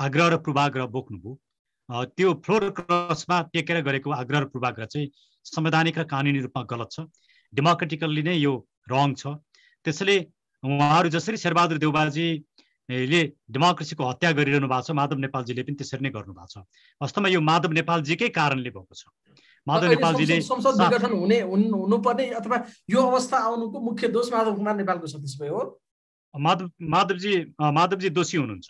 आग्रह र पूर्वाग्रह बोक्नुभयो त्यो फ्लोर क्रसमा टेकेर गरेको आग्रह र पूर्वाग्रह चाहिँ संवैधानिक र कानुनी रूपमा गलत छ डेमोक्रेटिकल्ली नै यो रङ छ त्यसैले उहाँहरू जसरी शेरबहादुर देवबाजी ले डेमोक्रेसीको हत्या गरिरहनु भएको छ माधव नेपालजीले पनि त्यसरी नै गर्नु भएको छ वास्तवमा यो माधव नेपालजीकै कारणले भएको छ माधव नेपालजीले संसद विघटन हुने हुनुपर्ने अथवा यो अवस्था आउनुको मुख्य दोष माधव कुमार नेपालको सदस्य हो माधव माधवजी माधवजी दोषी हुनुहुन्छ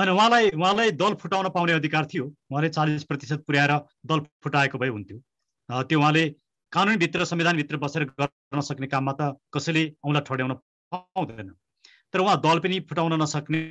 होइन उहाँलाई उहाँलाई दल फुटाउन पाउने अधिकार थियो उहाँले चालिस प्रतिशत पुर्याएर दल फुटाएको भए हुन्थ्यो त्यो उहाँले कानुनभित्र संविधानभित्र बसेर गर्न सक्ने काममा त कसैले औँला ठड्याउन पाउँदैन तर उहाँ दल पनि फुटाउन नसक्ने